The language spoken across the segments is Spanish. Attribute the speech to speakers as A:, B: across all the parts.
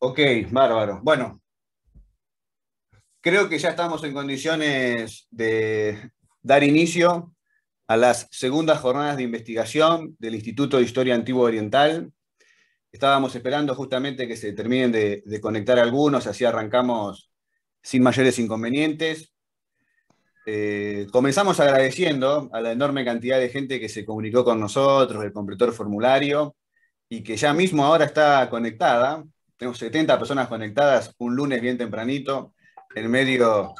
A: Ok, bárbaro. Bueno, creo que ya estamos en condiciones de dar inicio a las segundas jornadas de investigación del Instituto de Historia Antigua Oriental. Estábamos esperando justamente que se terminen de, conectar algunos, así arrancamos sin mayores inconvenientes. Eh, comenzamos agradeciendo a la enorme cantidad de gente que se comunicó con nosotros, el completor formulario, y que ya mismo ahora está conectada tenemos 70 personas conectadas un lunes bien tempranito, en medio,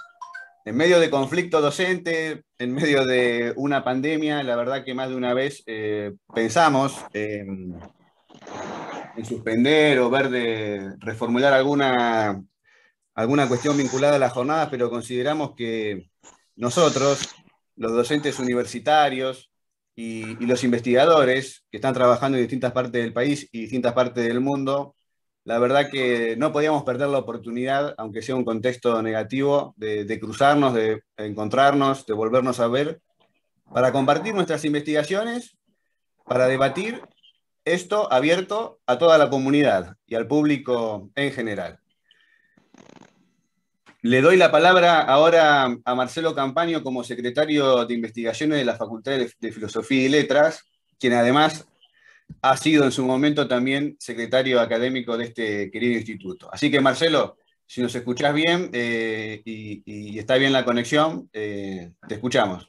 A: en medio de conflicto docente, en medio de una pandemia. La verdad que más de una vez eh, pensamos en, suspender o ver de reformular alguna, alguna cuestión vinculada a las jornadas, pero consideramos que nosotros, los docentes universitarios, y, los investigadores que están trabajando en distintas partes del país y distintas partes del mundo, la verdad que no podíamos perder la oportunidad, aunque sea un contexto negativo, de, cruzarnos, de encontrarnos, de volvernos a ver, para compartir nuestras investigaciones, para debatir esto abierto a toda la comunidad y al público en general. Le doy la palabra ahora a Marcelo Campaño como secretario de Investigaciones de la Facultad de Filosofía y Letras, quien además ha sido en su momento también secretario académico de este querido instituto. Así que Marcelo, si nos escuchás bien eh, y, está bien la conexión, eh, te escuchamos.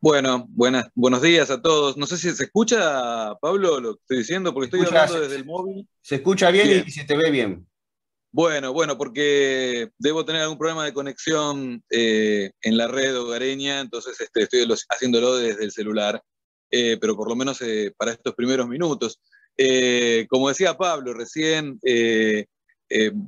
A: Bueno, buenas, buenos días a todos.
B: No sé si se escucha, Pablo, lo que estoy diciendo, porque estoy hablando desde el
A: móvil. Se escucha bien, y se te ve bien.
B: Bueno, bueno, porque debo tener algún problema de conexión eh, en la red hogareña, entonces este, estoy haciéndolo desde el celular. Eh, pero por lo menos eh, para estos primeros minutos. Eh, como decía Pablo recién,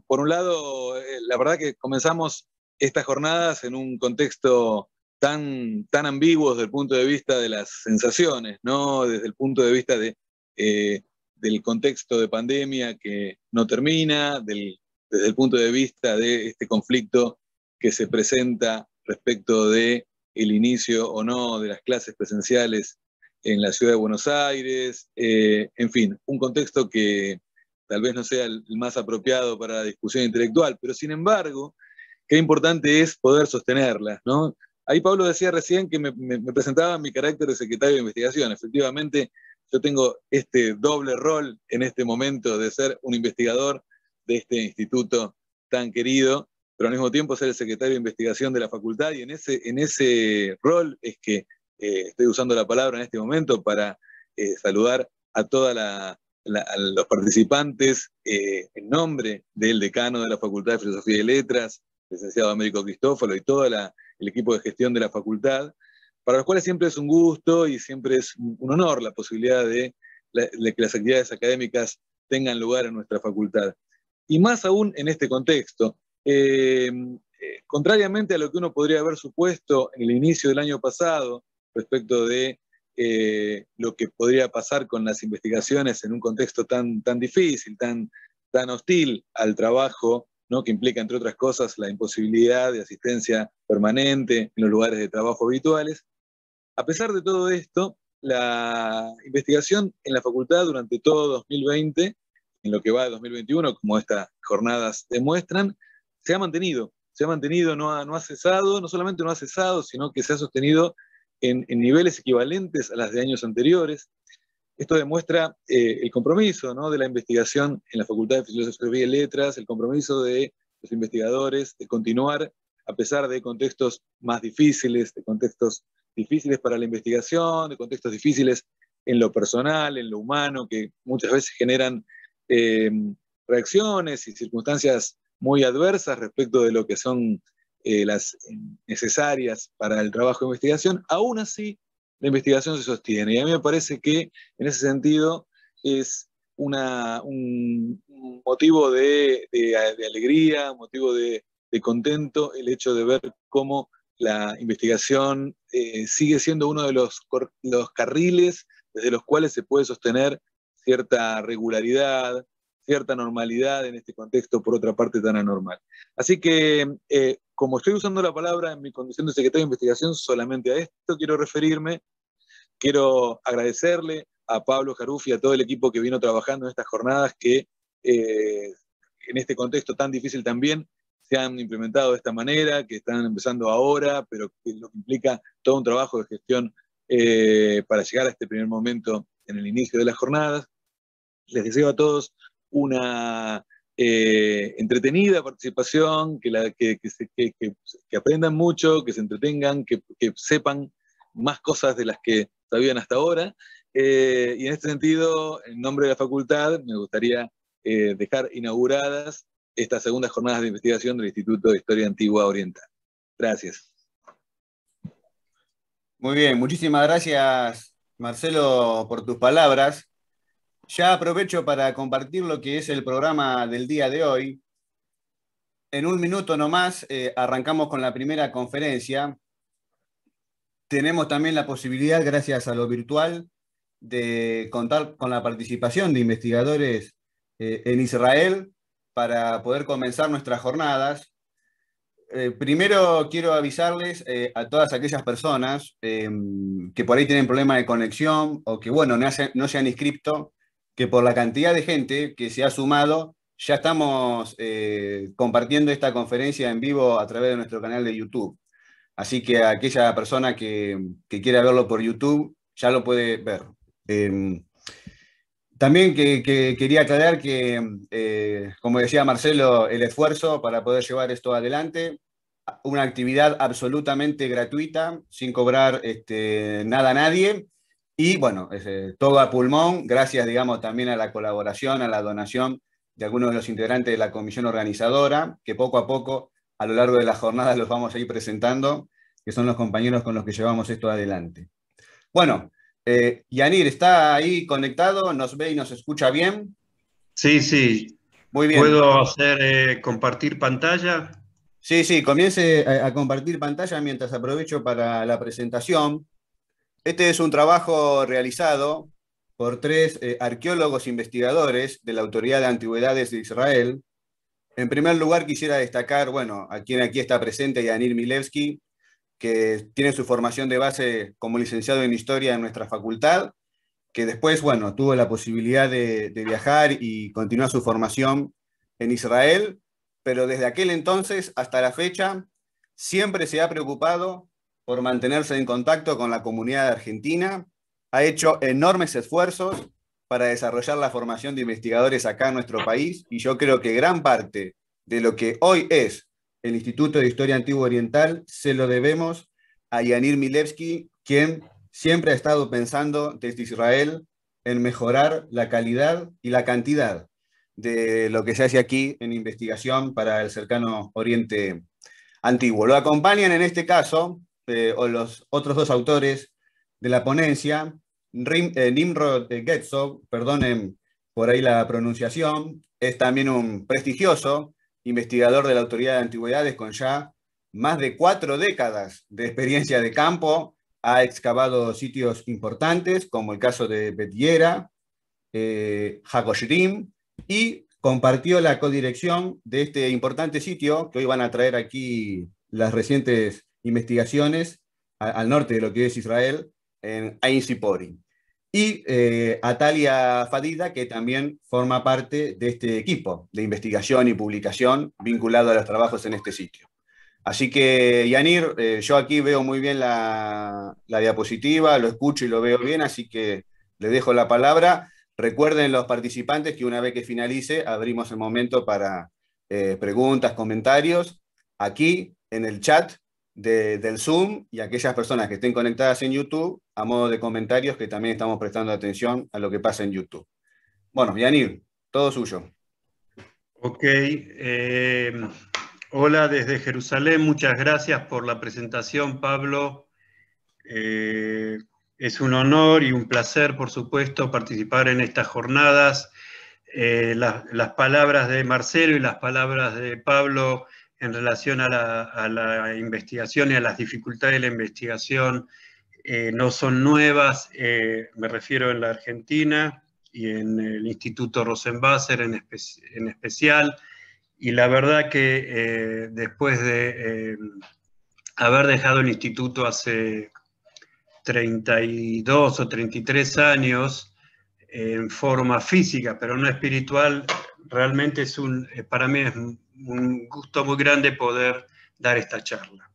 B: por un lado, la verdad que comenzamos estas jornadas en un contexto tan, tan ambiguo desde el punto de vista de las sensaciones, ¿no? desde el punto de vista del contexto de pandemia que no termina, desde el punto de vista de este conflicto que se presenta respecto de el inicio o no de las clases presenciales en la ciudad de Buenos Aires, eh, en fin, un contexto que tal vez no sea el más apropiado para la discusión intelectual, pero sin embargo, qué importante es poder sostenerla, ¿no? Ahí Pablo decía recién que me, presentaba mi carácter de secretario de investigación. Efectivamente, yo tengo este doble rol en este momento de ser un investigador de este instituto tan querido, pero al mismo tiempo ser el secretario de investigación de la facultad y en ese, en ese rol es que eh, estoy usando la palabra en este momento para eh, saludar a todos los participantes eh, en nombre del decano de la Facultad de Filosofía y Letras, licenciado Américo Cristófalo y todo el equipo de gestión de la facultad, para los cuales siempre es un gusto y siempre es un honor la posibilidad de, que las actividades académicas tengan lugar en nuestra facultad. Y más aún en este contexto. contrariamente a lo que uno podría haber supuesto en el inicio del año pasado, respecto de eh, lo que podría pasar con las investigaciones en un contexto tan, tan difícil, tan, tan hostil al trabajo, ¿no? que implica, entre otras cosas, la imposibilidad de asistencia permanente en los lugares de trabajo habituales. A pesar de todo esto, la investigación en la facultad durante todo 2020, en lo que va de 2021, como estas jornadas demuestran, se ha mantenido, se ha mantenido, no ha, no ha cesado, no solamente no ha cesado, sino que se ha sostenido en, niveles equivalentes a las de años anteriores. Esto demuestra eh, el compromiso de la investigación en la Facultad de Filosofía y Letras, el compromiso de los investigadores de continuar a pesar de contextos más difíciles, de contextos difíciles para la investigación, de contextos difíciles en lo personal, en lo humano, que muchas veces generan eh, reacciones y circunstancias muy adversas respecto de lo que son eh, las necesarias para el trabajo de investigación, aún así la investigación se sostiene. Y a mí me parece que en ese sentido es un motivo de, alegría, un motivo de, contento el hecho de ver cómo la investigación eh, sigue siendo uno de los carriles desde los cuales se puede sostener cierta regularidad, cierta normalidad en este contexto, por otra parte, tan anormal. Así que, eh, como estoy usando la palabra en mi condición de secretario de investigación, solamente a esto quiero referirme. Quiero agradecerle a Pablo Jaruf y a todo el equipo que vino trabajando en estas jornadas que eh, en este contexto tan difícil también se han implementado de esta manera, que están empezando ahora, pero que lo que implica todo un trabajo de gestión eh, para llegar a este primer momento en el inicio de las jornadas. Les deseo a todos una eh, entretenida participación, que, aprendan mucho, que se entretengan, que, sepan más cosas de las que sabían hasta ahora. Eh, y en este sentido, en nombre de la facultad, me gustaría eh, dejar inauguradas estas segundas jornadas de investigación del Instituto de Historia Antigua Oriental.
A: Gracias. Muy bien, muchísimas gracias Marcelo por tus palabras. Ya aprovecho para compartir lo que es el programa del día de hoy. En un minuto nomás eh, arrancamos con la primera conferencia. Tenemos también la posibilidad, gracias a lo virtual, de contar con la participación de investigadores eh, en Israel para poder comenzar nuestras jornadas. Eh, primero quiero avisarles eh, a todas aquellas personas que por ahí tienen problemas de conexión o que, bueno, no, se, no se han inscrito que por la cantidad de gente que se ha sumado, ya estamos eh, compartiendo esta conferencia en vivo a través de nuestro canal de YouTube. Así que aquella persona que, que, quiera verlo por YouTube ya lo puede ver. Em, también que, quería aclarar que, eh, como decía Marcelo, el esfuerzo para poder llevar esto adelante, una actividad absolutamente gratuita, sin cobrar este, nada a nadie, y bueno, todo a pulmón, gracias, digamos, también a la colaboración, a la donación de algunos de los integrantes de la comisión organizadora, que poco a poco, a lo largo de las jornadas, los vamos a ir presentando, que son los compañeros con los que llevamos esto adelante. Bueno, eh, Yanir, ¿está ahí conectado? ¿Nos ve y nos escucha bien? Sí, sí. Muy bien. ¿Puedo hacer eh, compartir pantalla? Sí, sí, comience a compartir pantalla mientras aprovecho para la presentación. Este es un trabajo realizado por tres eh, arqueólogos investigadores de la Autoridad de Antigüedades de Israel. En primer lugar, quisiera destacar, bueno, a quien aquí está presente, Yanir Milevsky, que tiene su formación de base como licenciado en Historia en nuestra facultad, que después, bueno, tuvo la posibilidad de, de viajar y continuar su formación en Israel, pero desde aquel entonces hasta la fecha siempre se ha preocupado por mantenerse en contacto con la comunidad argentina, ha hecho enormes esfuerzos para desarrollar la formación de investigadores acá en nuestro país y yo creo que gran parte de lo que hoy es el Instituto de Historia Antigua Oriental se lo debemos a Yanir Milevsky, quien siempre ha estado pensando desde Israel en mejorar la calidad y la cantidad de lo que se hace aquí en investigación para el cercano Oriente Antiguo. Lo acompañan en este caso eh, o los otros dos autores de la ponencia, eh, Nimrod Getzov, perdonen por ahí la pronunciación, es también un prestigioso investigador de la Autoridad de Antigüedades con ya más de cuatro décadas de experiencia de campo, ha excavado sitios importantes como el caso de Betiera, eh, y compartió la codirección de este importante sitio que hoy van a traer aquí las recientes investigaciones al norte de lo que es Israel, en Ain Sipori. Y eh, Atalia Fadida, que también forma parte de este equipo de investigación y publicación vinculado a los trabajos en este sitio. Así que, Yanir, eh, yo aquí veo muy bien la, la diapositiva, lo escucho y lo veo bien, así que le dejo la palabra. Recuerden los participantes que una vez que finalice, abrimos el momento para eh, preguntas, comentarios, aquí en el chat del Zoom y aquellas personas que estén conectadas en YouTube, a modo de comentarios que también estamos prestando atención a lo que pasa en YouTube. Bueno, Yanir, todo suyo.
C: Ok. Eh, hola desde Jerusalén. Muchas gracias por la presentación, Pablo. Eh, es un honor y un placer, por supuesto, participar en estas jornadas. Eh, las palabras de Marcelo y las palabras de Pablo en relación a la, investigación y a las dificultades de la investigación eh, no son nuevas, eh, me refiero en la Argentina y en el Instituto Rosenbasser en, en especial, y la verdad que eh, después de haber dejado el instituto hace 32 o 33 años, en forma física, pero no espiritual, realmente es un, para mí es un gusto muy grande poder dar esta charla.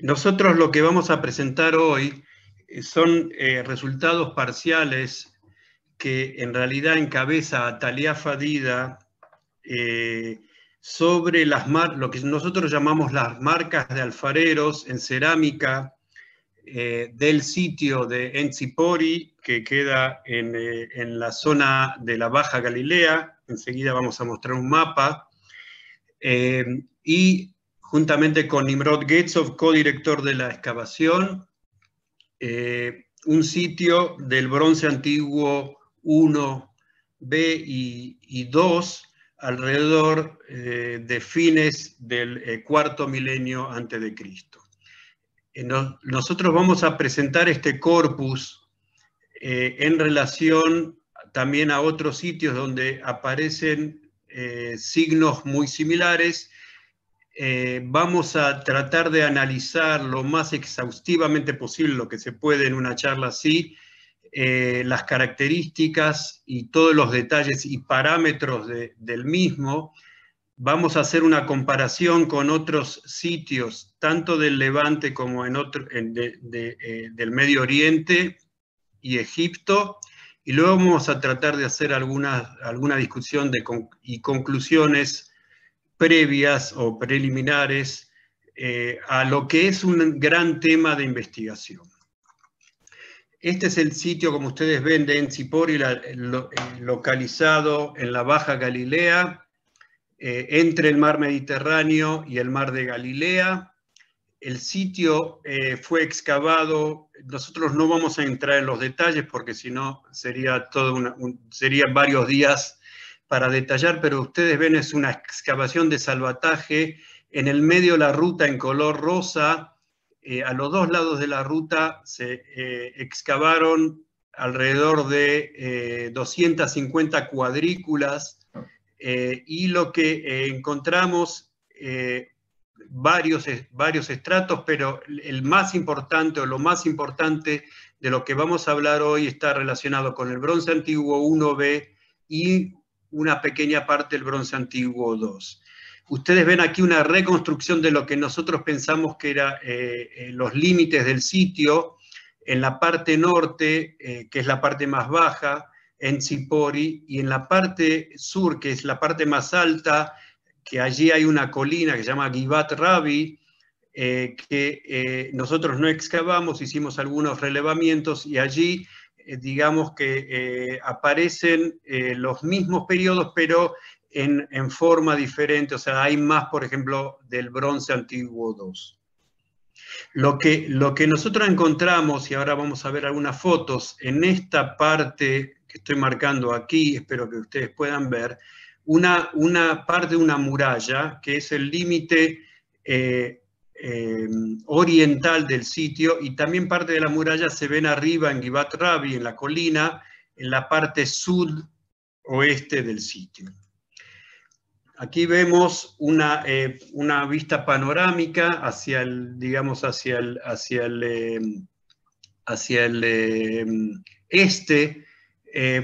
C: Nosotros lo que vamos a presentar hoy eh, son eh, resultados parciales que en realidad encabeza a Talia Fadida eh, sobre las lo que nosotros llamamos las marcas de alfareros en cerámica del sitio de Enzipori, que queda en, en la zona de la Baja Galilea. Enseguida vamos a mostrar un mapa. Eh, y juntamente con Nimrod co co-director de la excavación, eh, un sitio del bronce antiguo 1, B y, y 2 alrededor eh, de fines del cuarto milenio antes de Cristo. nosotros vamos a presentar este corpus en relación también a otros sitios donde aparecen eh, signos muy similares. Eh, vamos a tratar de analizar lo más exhaustivamente posible, lo que se puede en una charla así, eh, las características y todos los detalles y parámetros del mismo. Vamos a hacer una comparación con otros sitios, tanto del Levante como en otro, del Medio Oriente y Egipto, y luego vamos a tratar de hacer alguna, discusión y conclusiones previas o preliminares eh, a lo que es un gran tema de investigación. Este es el sitio, como ustedes ven, de Encipori, eh, localizado en la Baja Galilea, eh, entre el mar Mediterráneo y el mar de Galilea, el sitio eh, fue excavado, nosotros no vamos a entrar en los detalles porque si no sería una, serían varios días para detallar, pero ustedes ven es una excavación de salvataje en el medio de la ruta en color rosa, eh, a los dos lados de la ruta se eh, excavaron alrededor de 250 cuadrículas ah. y lo que encontramos varios, varios estratos, pero el más importante o lo más importante de lo que vamos a hablar hoy está relacionado con el bronce antiguo 1B y una pequeña parte del bronce antiguo 2. Ustedes ven aquí una reconstrucción de lo que nosotros pensamos que eran eh, eh, los límites del sitio en la parte norte, eh, que es la parte más baja, en zipori y en la parte sur, que es la parte más alta, que allí hay una colina que se llama Givat Rabi, eh, que eh, nosotros no excavamos, hicimos algunos relevamientos y allí eh, digamos que aparecen los mismos periodos, pero en, forma diferente, o sea, hay más, por ejemplo, del bronce antiguo 2. que, lo que nosotros encontramos, y ahora vamos a ver algunas fotos, en esta parte que estoy marcando aquí, espero que ustedes puedan ver, una, parte de una muralla, que es el límite eh, eh, oriental del sitio, y también parte de la muralla se ven arriba en Givat Rabi, en la colina, en la parte sud-oeste del sitio. Aquí vemos una, eh, vista panorámica hacia el, digamos, hacia el, hacia el, hacia el este,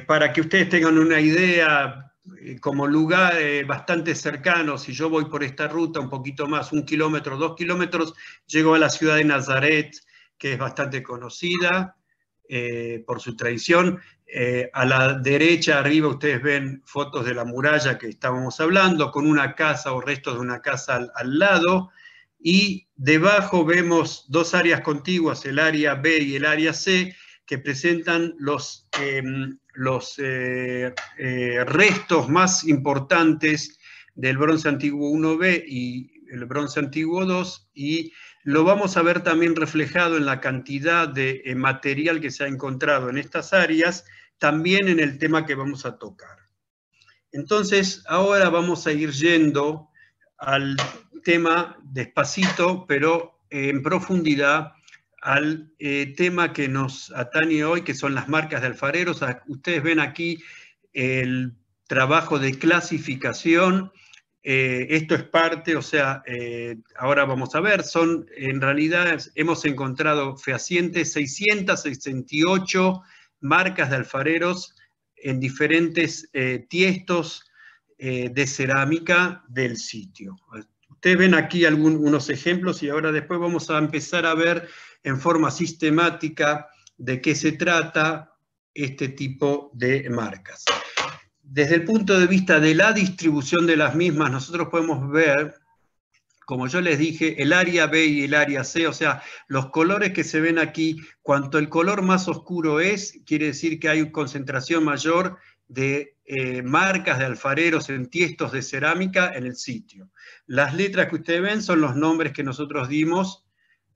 C: para que ustedes tengan una idea eh, como lugar eh, bastante cercano, si yo voy por esta ruta un poquito más, un kilómetro, dos kilómetros, llego a la ciudad de Nazaret, que es bastante conocida eh, por su tradición. a la derecha, arriba, ustedes ven fotos de la muralla que estábamos hablando, con una casa o restos de una casa al lado. Y debajo vemos dos áreas contiguas, el área B y el área C, que presentan los, em, los eh, eh, restos más importantes del bronce antiguo 1B y el bronce antiguo 2 y lo vamos a ver también reflejado en la cantidad de eh, material que se ha encontrado en estas áreas, también en el tema que vamos a tocar. Entonces, ahora vamos a ir yendo al tema despacito, pero en profundidad, al eh, tema que nos atañe hoy, que son las marcas de alfareros. Ustedes ven aquí el trabajo de clasificación. Eh, esto es parte, o sea, eh, ahora vamos a ver, son, en realidad hemos encontrado fehacientes 668 marcas de alfareros en diferentes tiestos de cerámica del sitio. Ustedes ven aquí algunos ejemplos y ahora después vamos a empezar a ver en forma sistemática de qué se trata este tipo de marcas. Desde el punto de vista de la distribución de las mismas, nosotros podemos ver, como yo les dije, el área B y el área C, o sea, los colores que se ven aquí, cuanto el color más oscuro es, quiere decir que hay una concentración mayor de eh, marcas de alfareros en tiestos de cerámica en el sitio. Las letras que ustedes ven son los nombres que nosotros dimos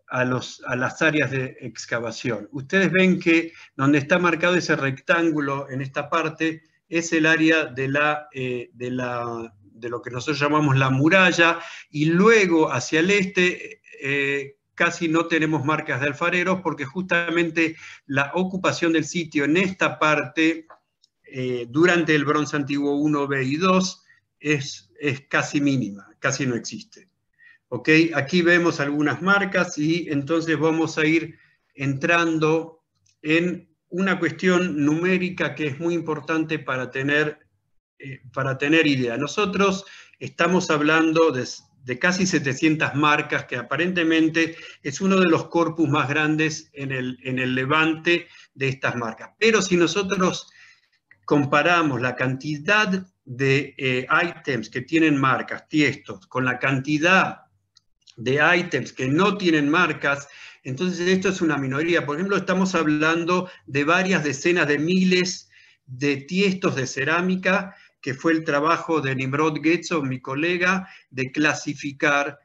C: a, las áreas de excavación. Ustedes ven que donde está marcado ese rectángulo en esta parte es el área de, la, eh, de, lo que nosotros llamamos la muralla y luego hacia el este eh, casi no tenemos marcas de alfareros porque justamente la ocupación del sitio en esta parte eh, durante el bronce antiguo 1B y 2 es, es casi mínima, casi no existe. Aquí vemos algunas marcas y entonces vamos a ir entrando en una cuestión numérica que es muy importante para tener, eh, para tener idea. Nosotros estamos hablando de, casi 700 marcas, que aparentemente es uno de los corpus más grandes en el, en el levante de estas marcas. Pero si nosotros comparamos la cantidad de eh, items que tienen marcas, tiestos, con la cantidad de ítems que no tienen marcas. Entonces esto es una minoría. Por ejemplo, estamos hablando de varias decenas de miles de tiestos de cerámica, que fue el trabajo de Nimrod Getzo, mi colega, de clasificar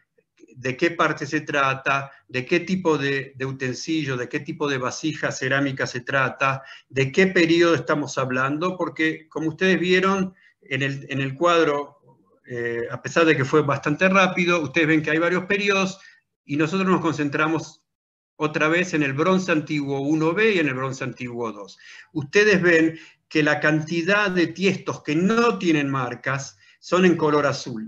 C: de qué parte se trata, de qué tipo de, utensilio, de qué tipo de vasija cerámica se trata, de qué periodo estamos hablando, porque como ustedes vieron el, en el cuadro eh, a pesar de que fue bastante rápido, ustedes ven que hay varios periodos y nosotros nos concentramos otra vez en el bronce antiguo 1B y en el bronce antiguo 2. Ustedes ven que la cantidad de tiestos que no tienen marcas son en color azul.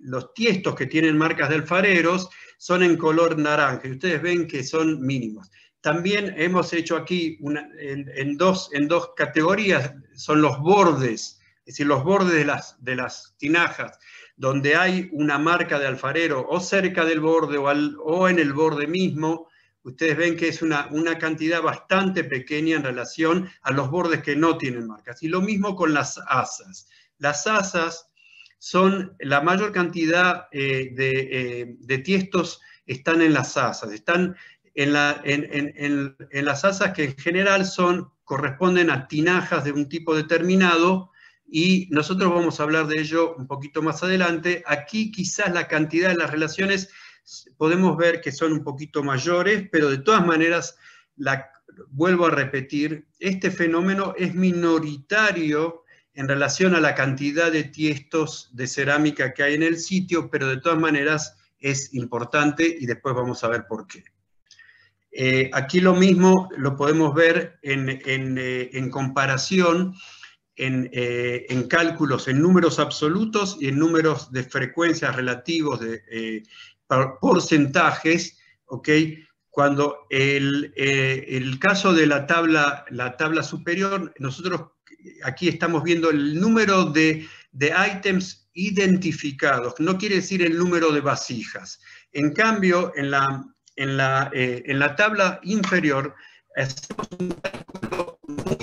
C: los tiestos que tienen marcas de alfareros son en color naranja y ustedes ven que son mínimos. También hemos hecho aquí dos, en dos categorías, son los bordes es decir, los bordes de las, tinajas, donde hay una marca de alfarero o cerca del borde o, en el borde mismo, ustedes ven que es una, cantidad bastante pequeña en relación a los bordes que no tienen marcas. Y lo mismo con las asas. Las asas son la mayor cantidad eh, de, eh, de, tiestos están en las asas, están en, en, las asas que en general son, corresponden a tinajas de un tipo determinado y nosotros vamos a hablar de ello un poquito más adelante. Aquí quizás la cantidad de las relaciones podemos ver que son un poquito mayores, pero de todas maneras, la, vuelvo a repetir, este fenómeno es minoritario en relación a la cantidad de tiestos de cerámica que hay en el sitio, pero de todas maneras es importante y después vamos a ver por qué. Eh, aquí lo mismo lo podemos ver en, en eh, comparación eh, en, cálculos en números absolutos y en números de frecuencias relativos de eh, porcentajes, ¿ok? Cuando el, eh, el, caso de la tabla, la tabla superior, nosotros aquí estamos viendo el número de, de items identificados, no quiere decir el número de vasijas. En cambio, en la, en la, en la tabla inferior, hacemos un cálculo muy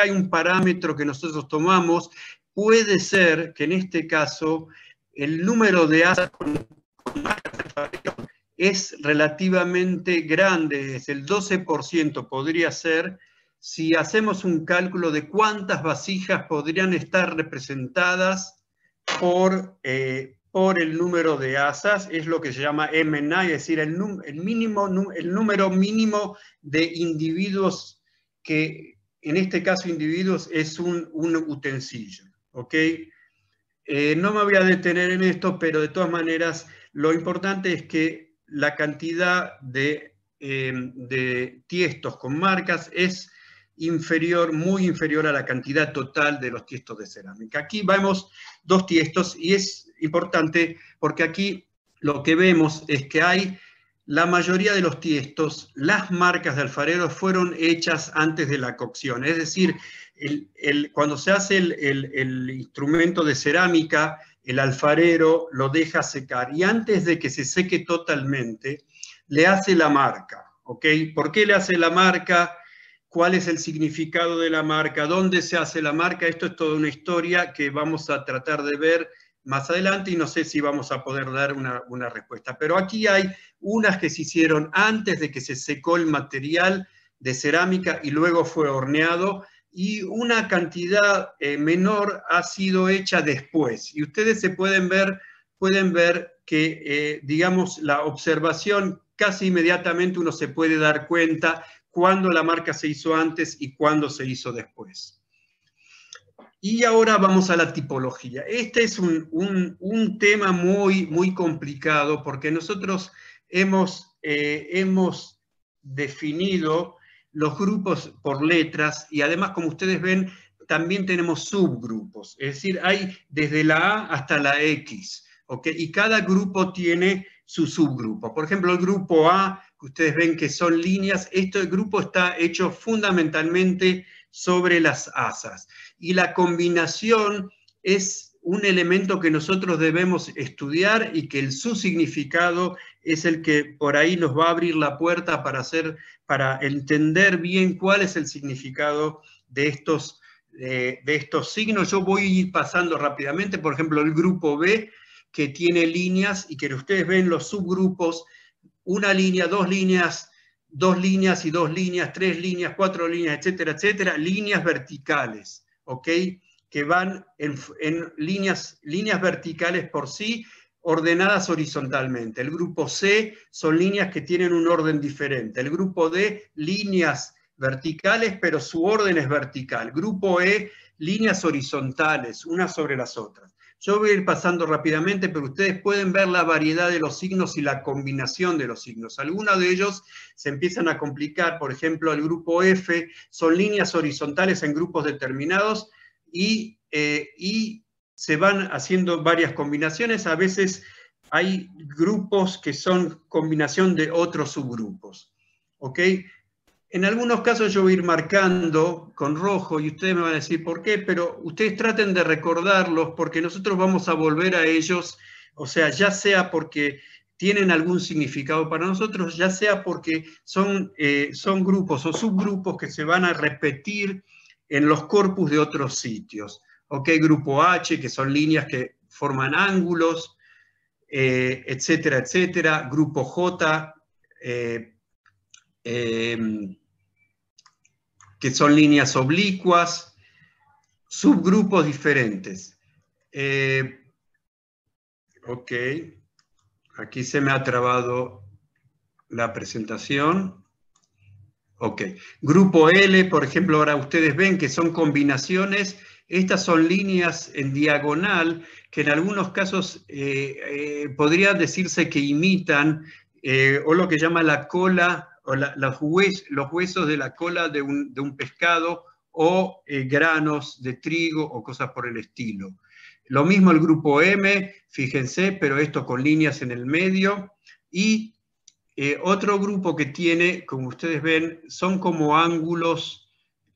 C: hay un parámetro que nosotros tomamos. Puede ser que en este caso el número de asas es relativamente grande, es el 12% podría ser, si hacemos un cálculo de cuántas vasijas podrían estar representadas por, eh, por el número de asas, es lo que se llama MNA, es decir, mínimo, el número mínimo de individuos que, en este caso individuos, es un, utensilio. Eh, no me voy a detener en esto, pero de todas maneras, lo importante es que la cantidad de, em, de tiestos con marcas es inferior, muy inferior a la cantidad total de los tiestos de cerámica. Aquí vemos dos tiestos y es importante porque aquí lo que vemos es que hay la mayoría de los tiestos, las marcas de alfarero fueron hechas antes de la cocción. Es decir, cuando se hace el, el, instrumento de cerámica, el alfarero lo deja secar y antes de que se seque totalmente, le hace la marca. ¿ok? ¿Por qué le hace la marca? ¿Cuál es el significado de la marca? ¿Dónde se hace la marca? Esto es toda una historia que vamos a tratar de ver más adelante y no sé si vamos a poder dar una, respuesta. Pero aquí hay unas que se hicieron antes de que se secó el material de cerámica y luego fue horneado y una cantidad eh, menor ha sido hecha después. Y ustedes se pueden ver, pueden ver que, eh, digamos, la observación casi inmediatamente uno se puede dar cuenta cuándo la marca se hizo antes y cuándo se hizo después. Y ahora vamos a la tipología. Este es un, tema muy, muy complicado porque nosotros hemos, eh, hemos definido los grupos por letras y además, como ustedes ven, también tenemos subgrupos. Es decir, hay desde la A hasta la X. Y cada grupo tiene su subgrupo. Por ejemplo, el grupo A, que ustedes ven que son líneas, este grupo está hecho fundamentalmente sobre las asas. Y la combinación es un elemento que nosotros debemos estudiar y que el, su significado es el que por ahí nos va a abrir la puerta para, hacer, para entender bien cuál es el significado de estos, de estos signos. Yo voy a ir pasando rápidamente, por ejemplo, el grupo B, que tiene líneas y que ustedes ven los subgrupos, una línea, dos líneas, dos líneas y dos líneas, tres líneas, cuatro líneas, etcétera, etcétera, líneas verticales, ¿ok? Que van en, en líneas, líneas verticales por sí, ordenadas horizontalmente. El grupo C son líneas que tienen un orden diferente. El grupo D, líneas verticales, pero su orden es vertical. Grupo E, líneas horizontales, unas sobre las otras. Yo voy a ir pasando rápidamente, pero ustedes pueden ver la variedad de los signos y la combinación de los signos. Algunos de ellos se empiezan a complicar, por ejemplo, el grupo F son líneas horizontales en grupos determinados y, eh, se van haciendo varias combinaciones. A veces hay grupos que son combinación de otros subgrupos. En algunos casos yo voy a ir marcando con rojo y ustedes me van a decir por qué, pero ustedes traten de recordarlos porque nosotros vamos a volver a ellos, o sea, ya sea porque tienen algún significado para nosotros, ya sea porque son, eh, son grupos o subgrupos que se van a repetir en los corpus de otros sitios. ¿Ok? Grupo H, que son líneas que forman ángulos, eh, etcétera, etcétera. Grupo J, eh, Em, que son líneas oblicuas, subgrupos diferentes. Eh, ok, aquí se me ha trabado la presentación. Ok, grupo L, por ejemplo, ahora ustedes ven que son combinaciones estas son líneas en diagonal que en algunos casos podrían eh, eh, podría decirse que imitan o lo que llama la cola o los, huesos de la cola de un, pescado o eh, granos de trigo o cosas por el estilo. Lo mismo el grupo M, fíjense, pero esto con líneas en el medio. Y eh, otro grupo que tiene, como ustedes ven, son como ángulos,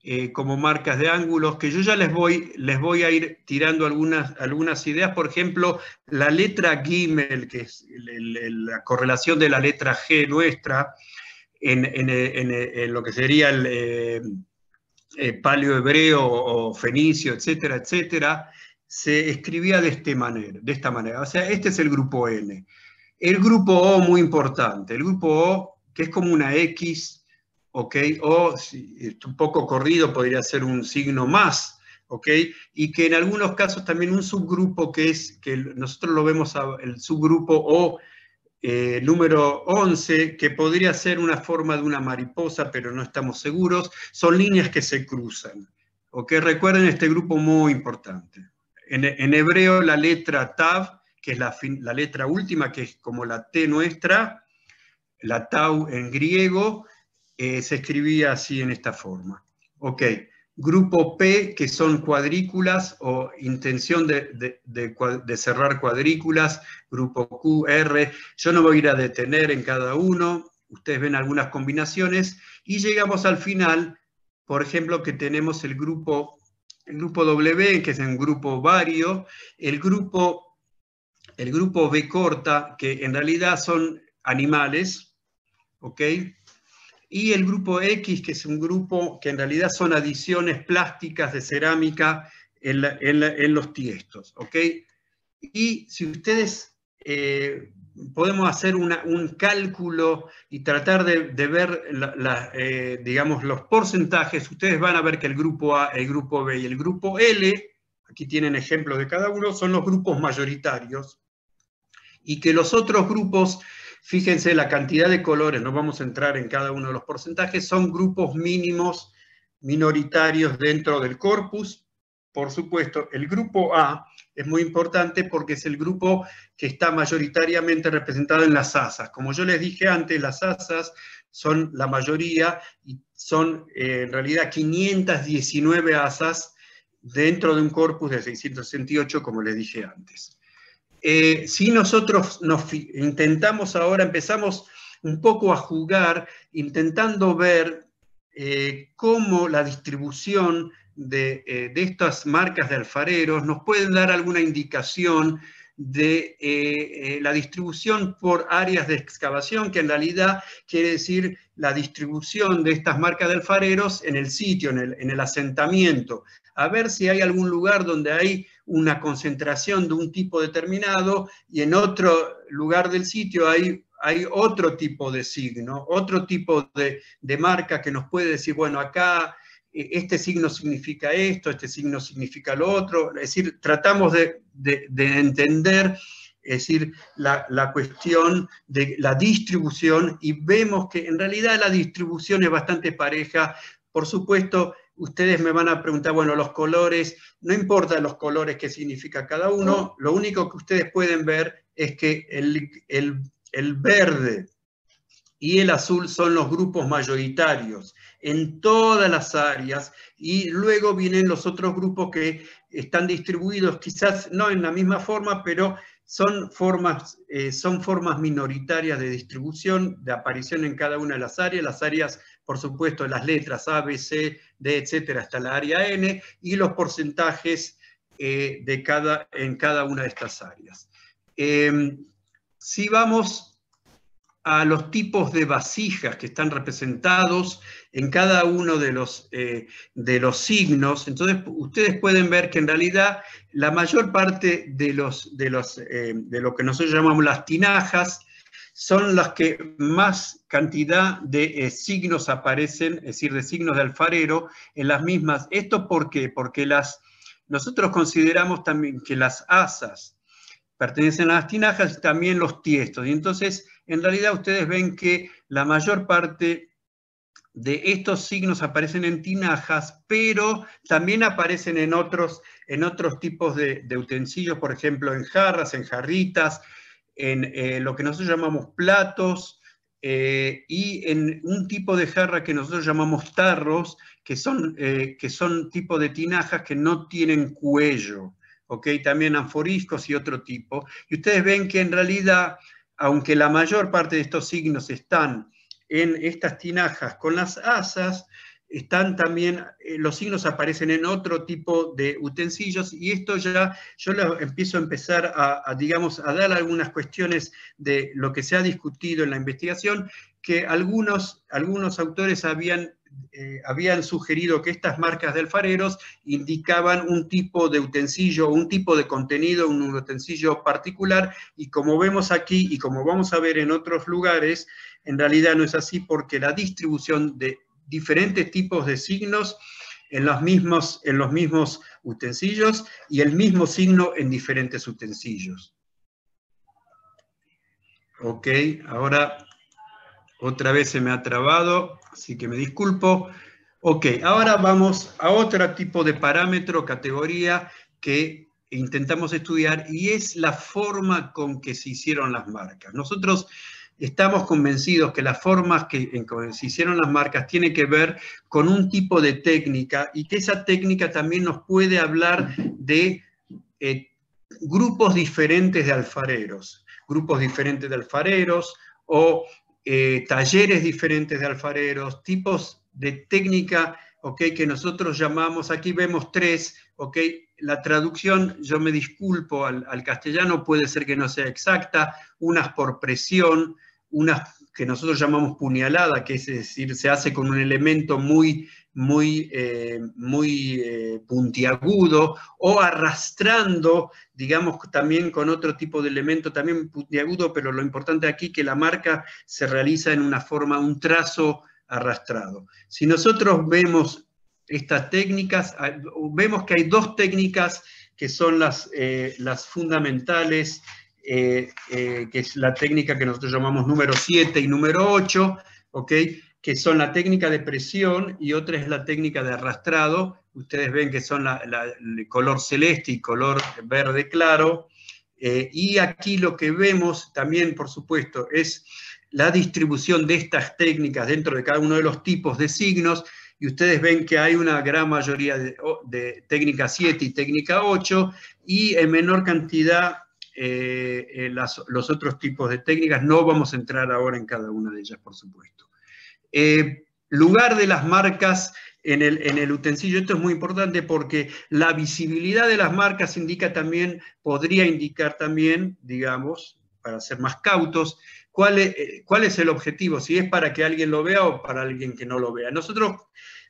C: eh, como marcas de ángulos, que yo ya les voy, les voy a ir tirando algunas, algunas ideas. Por ejemplo, la letra Gimel, que es la correlación de la letra G nuestra, en, lo que sería el eh, eh palio hebreo o fenicio, etcétera, etcétera, se escribía de, esta manera, de esta manera. O sea, este es el grupo N. El grupo O, muy importante, el grupo O, que es como una X, ¿ok? O, si, un poco corrido, podría ser un signo más, ¿ok? Y que en algunos casos también un subgrupo que es, que nosotros lo vemos, el subgrupo O, eh, número 11, que podría ser una forma de una mariposa, pero no estamos seguros, son líneas que se cruzan, recuerden este grupo muy importante. En, hebreo la letra Tav, que es la, letra última, que es como la T nuestra, la Tau en griego, eh, se escribía así en esta forma. Ok, Grupo P, que son cuadrículas o intención de, cerrar cuadrículas, grupo Q, R. Yo no voy a ir a detener en cada uno, ustedes ven algunas combinaciones, y llegamos al final, por ejemplo, que tenemos el grupo, el grupo W, que es un grupo vario, el grupo, el grupo B corta, que en realidad son animales, ¿ok? y el grupo X, que es un grupo que en realidad son adiciones plásticas de cerámica en, los tiestos. ¿ok? Y si ustedes eh, podemos hacer un cálculo y tratar de, ver eh, digamos, los porcentajes, ustedes van a ver que el grupo A, el grupo B y el grupo L, aquí tienen ejemplos de cada uno, son los grupos mayoritarios, y que los otros grupos Fíjense la cantidad de colores, no vamos a entrar en cada uno de los porcentajes, son grupos mínimos minoritarios dentro del corpus. Por supuesto, el grupo A es muy importante porque es el grupo que está mayoritariamente representado en las asas. Como yo les dije antes, las asas son la mayoría y son eh, en realidad 519 asas dentro de un corpus de 668, como les dije antes. Eh, si nosotros nos intentamos ahora, empezamos un poco a jugar, intentando ver eh, cómo la distribución eh, de, estas marcas de alfareros nos pueden dar alguna indicación de la distribución por áreas de excavación, que en realidad quiere decir la distribución de estas marcas de alfareros en el sitio, en el asentamiento. A ver si hay algún lugar donde hay una concentración de un tipo determinado y en otro lugar del sitio hay, hay otro tipo de signo, otro tipo de, marca que nos puede decir, bueno, acá eh, este signo significa esto, este signo significa lo otro, es decir, tratamos de, entender, es decir, la, la, cuestión de la distribución y vemos que en realidad la distribución es bastante pareja, por supuesto, ustedes me van a preguntar, bueno, los colores, no importa los colores que significa cada uno, lo único que ustedes pueden ver es que el, verde y el azul son los grupos mayoritarios en todas las áreas y luego vienen los otros grupos que están distribuidos quizás no en la misma forma, pero son formas, eh, son formas minoritarias de distribución, de aparición en cada una de las áreas. Las áreas por supuesto, las letras A, B, C, D, etcétera, hasta la área N, y los porcentajes eh, de cada, en cada una de estas áreas. Em, si vamos a los tipos de vasijas que están representados en cada uno de los, eh, de los signos, entonces ustedes pueden ver que en realidad la mayor parte de, los, de, los, eh, de lo que nosotros llamamos las tinajas, son las que más cantidad de eh, signos aparecen, es decir, de signos de alfarero en las mismas. ¿Esto por qué? Porque las, nosotros consideramos también que las asas pertenecen a las tinajas y también los tiestos. Y entonces, en realidad, ustedes ven que la mayor parte de estos signos aparecen en tinajas, pero también aparecen en otros, en otros tipos de, utensilios, por ejemplo, en jarras, en jarritas, en eh, lo que nosotros llamamos platos eh, y en un tipo de jarra que nosotros llamamos tarros, que son, eh, que son tipo de tinajas que no tienen cuello, También anforiscos y otro tipo. Y ustedes ven que en realidad, aunque la mayor parte de estos signos están en estas tinajas con las asas, están también, eh, los signos aparecen en otro tipo de utensilios y esto ya yo empiezo a empezar a, digamos, a dar algunas cuestiones de lo que se ha discutido en la investigación, que algunos, algunos autores habían, eh, habían sugerido que estas marcas de alfareros indicaban un tipo de utensilio, un tipo de contenido, un utensilio particular y como vemos aquí y como vamos a ver en otros lugares, en realidad no es así porque la distribución de diferentes tipos de signos en los, mismos, en los mismos utensilios y el mismo signo en diferentes utensilios. Ok, ahora otra vez se me ha trabado, así que me disculpo. Ok, ahora vamos a otro tipo de parámetro, categoría que intentamos estudiar y es la forma con que se hicieron las marcas. Nosotros Estamos convencidos que las formas que, se hicieron las marcas tiene que ver con un tipo de técnica y que esa técnica también nos puede hablar de eh, grupos diferentes de alfareros, grupos diferentes de alfareros o eh, talleres diferentes de alfareros, tipos de técnica que nosotros llamamos, aquí vemos tres, okay, la traducción, yo me disculpo al, castellano, puede ser que no sea exacta, unas por presión, una que nosotros llamamos puñalada, que es decir, se hace con un elemento muy, muy, eh, muy eh, puntiagudo, o arrastrando, digamos, también con otro tipo de elemento, también puntiagudo, pero lo importante aquí que la marca se realiza en una forma, un trazo arrastrado. Si nosotros vemos estas técnicas, ah, vemos que hay dos técnicas que son las, eh, las fundamentales eh, eh, que es la técnica que nosotros llamamos número 7 y número 8, que son la técnica de presión y otra es la técnica de arrastrado. Ustedes ven que son el color celeste y color verde claro. Eh, y aquí lo que vemos también, por supuesto, es la distribución de estas técnicas dentro de cada uno de los tipos de signos. Y ustedes ven que hay una gran mayoría de, de técnica 7 y técnica 8 y en menor cantidad eh, los otros tipos de técnicas. No vamos a entrar ahora en cada una de ellas, por supuesto. Eh, lugar de las marcas en el, en el, utensilio. Esto es muy importante porque la visibilidad de las marcas indica también, podría indicar también, digamos, para ser más cautos, cuál es, eh, cuál es el objetivo, si es para que alguien lo vea o para alguien que no lo vea. Nosotros,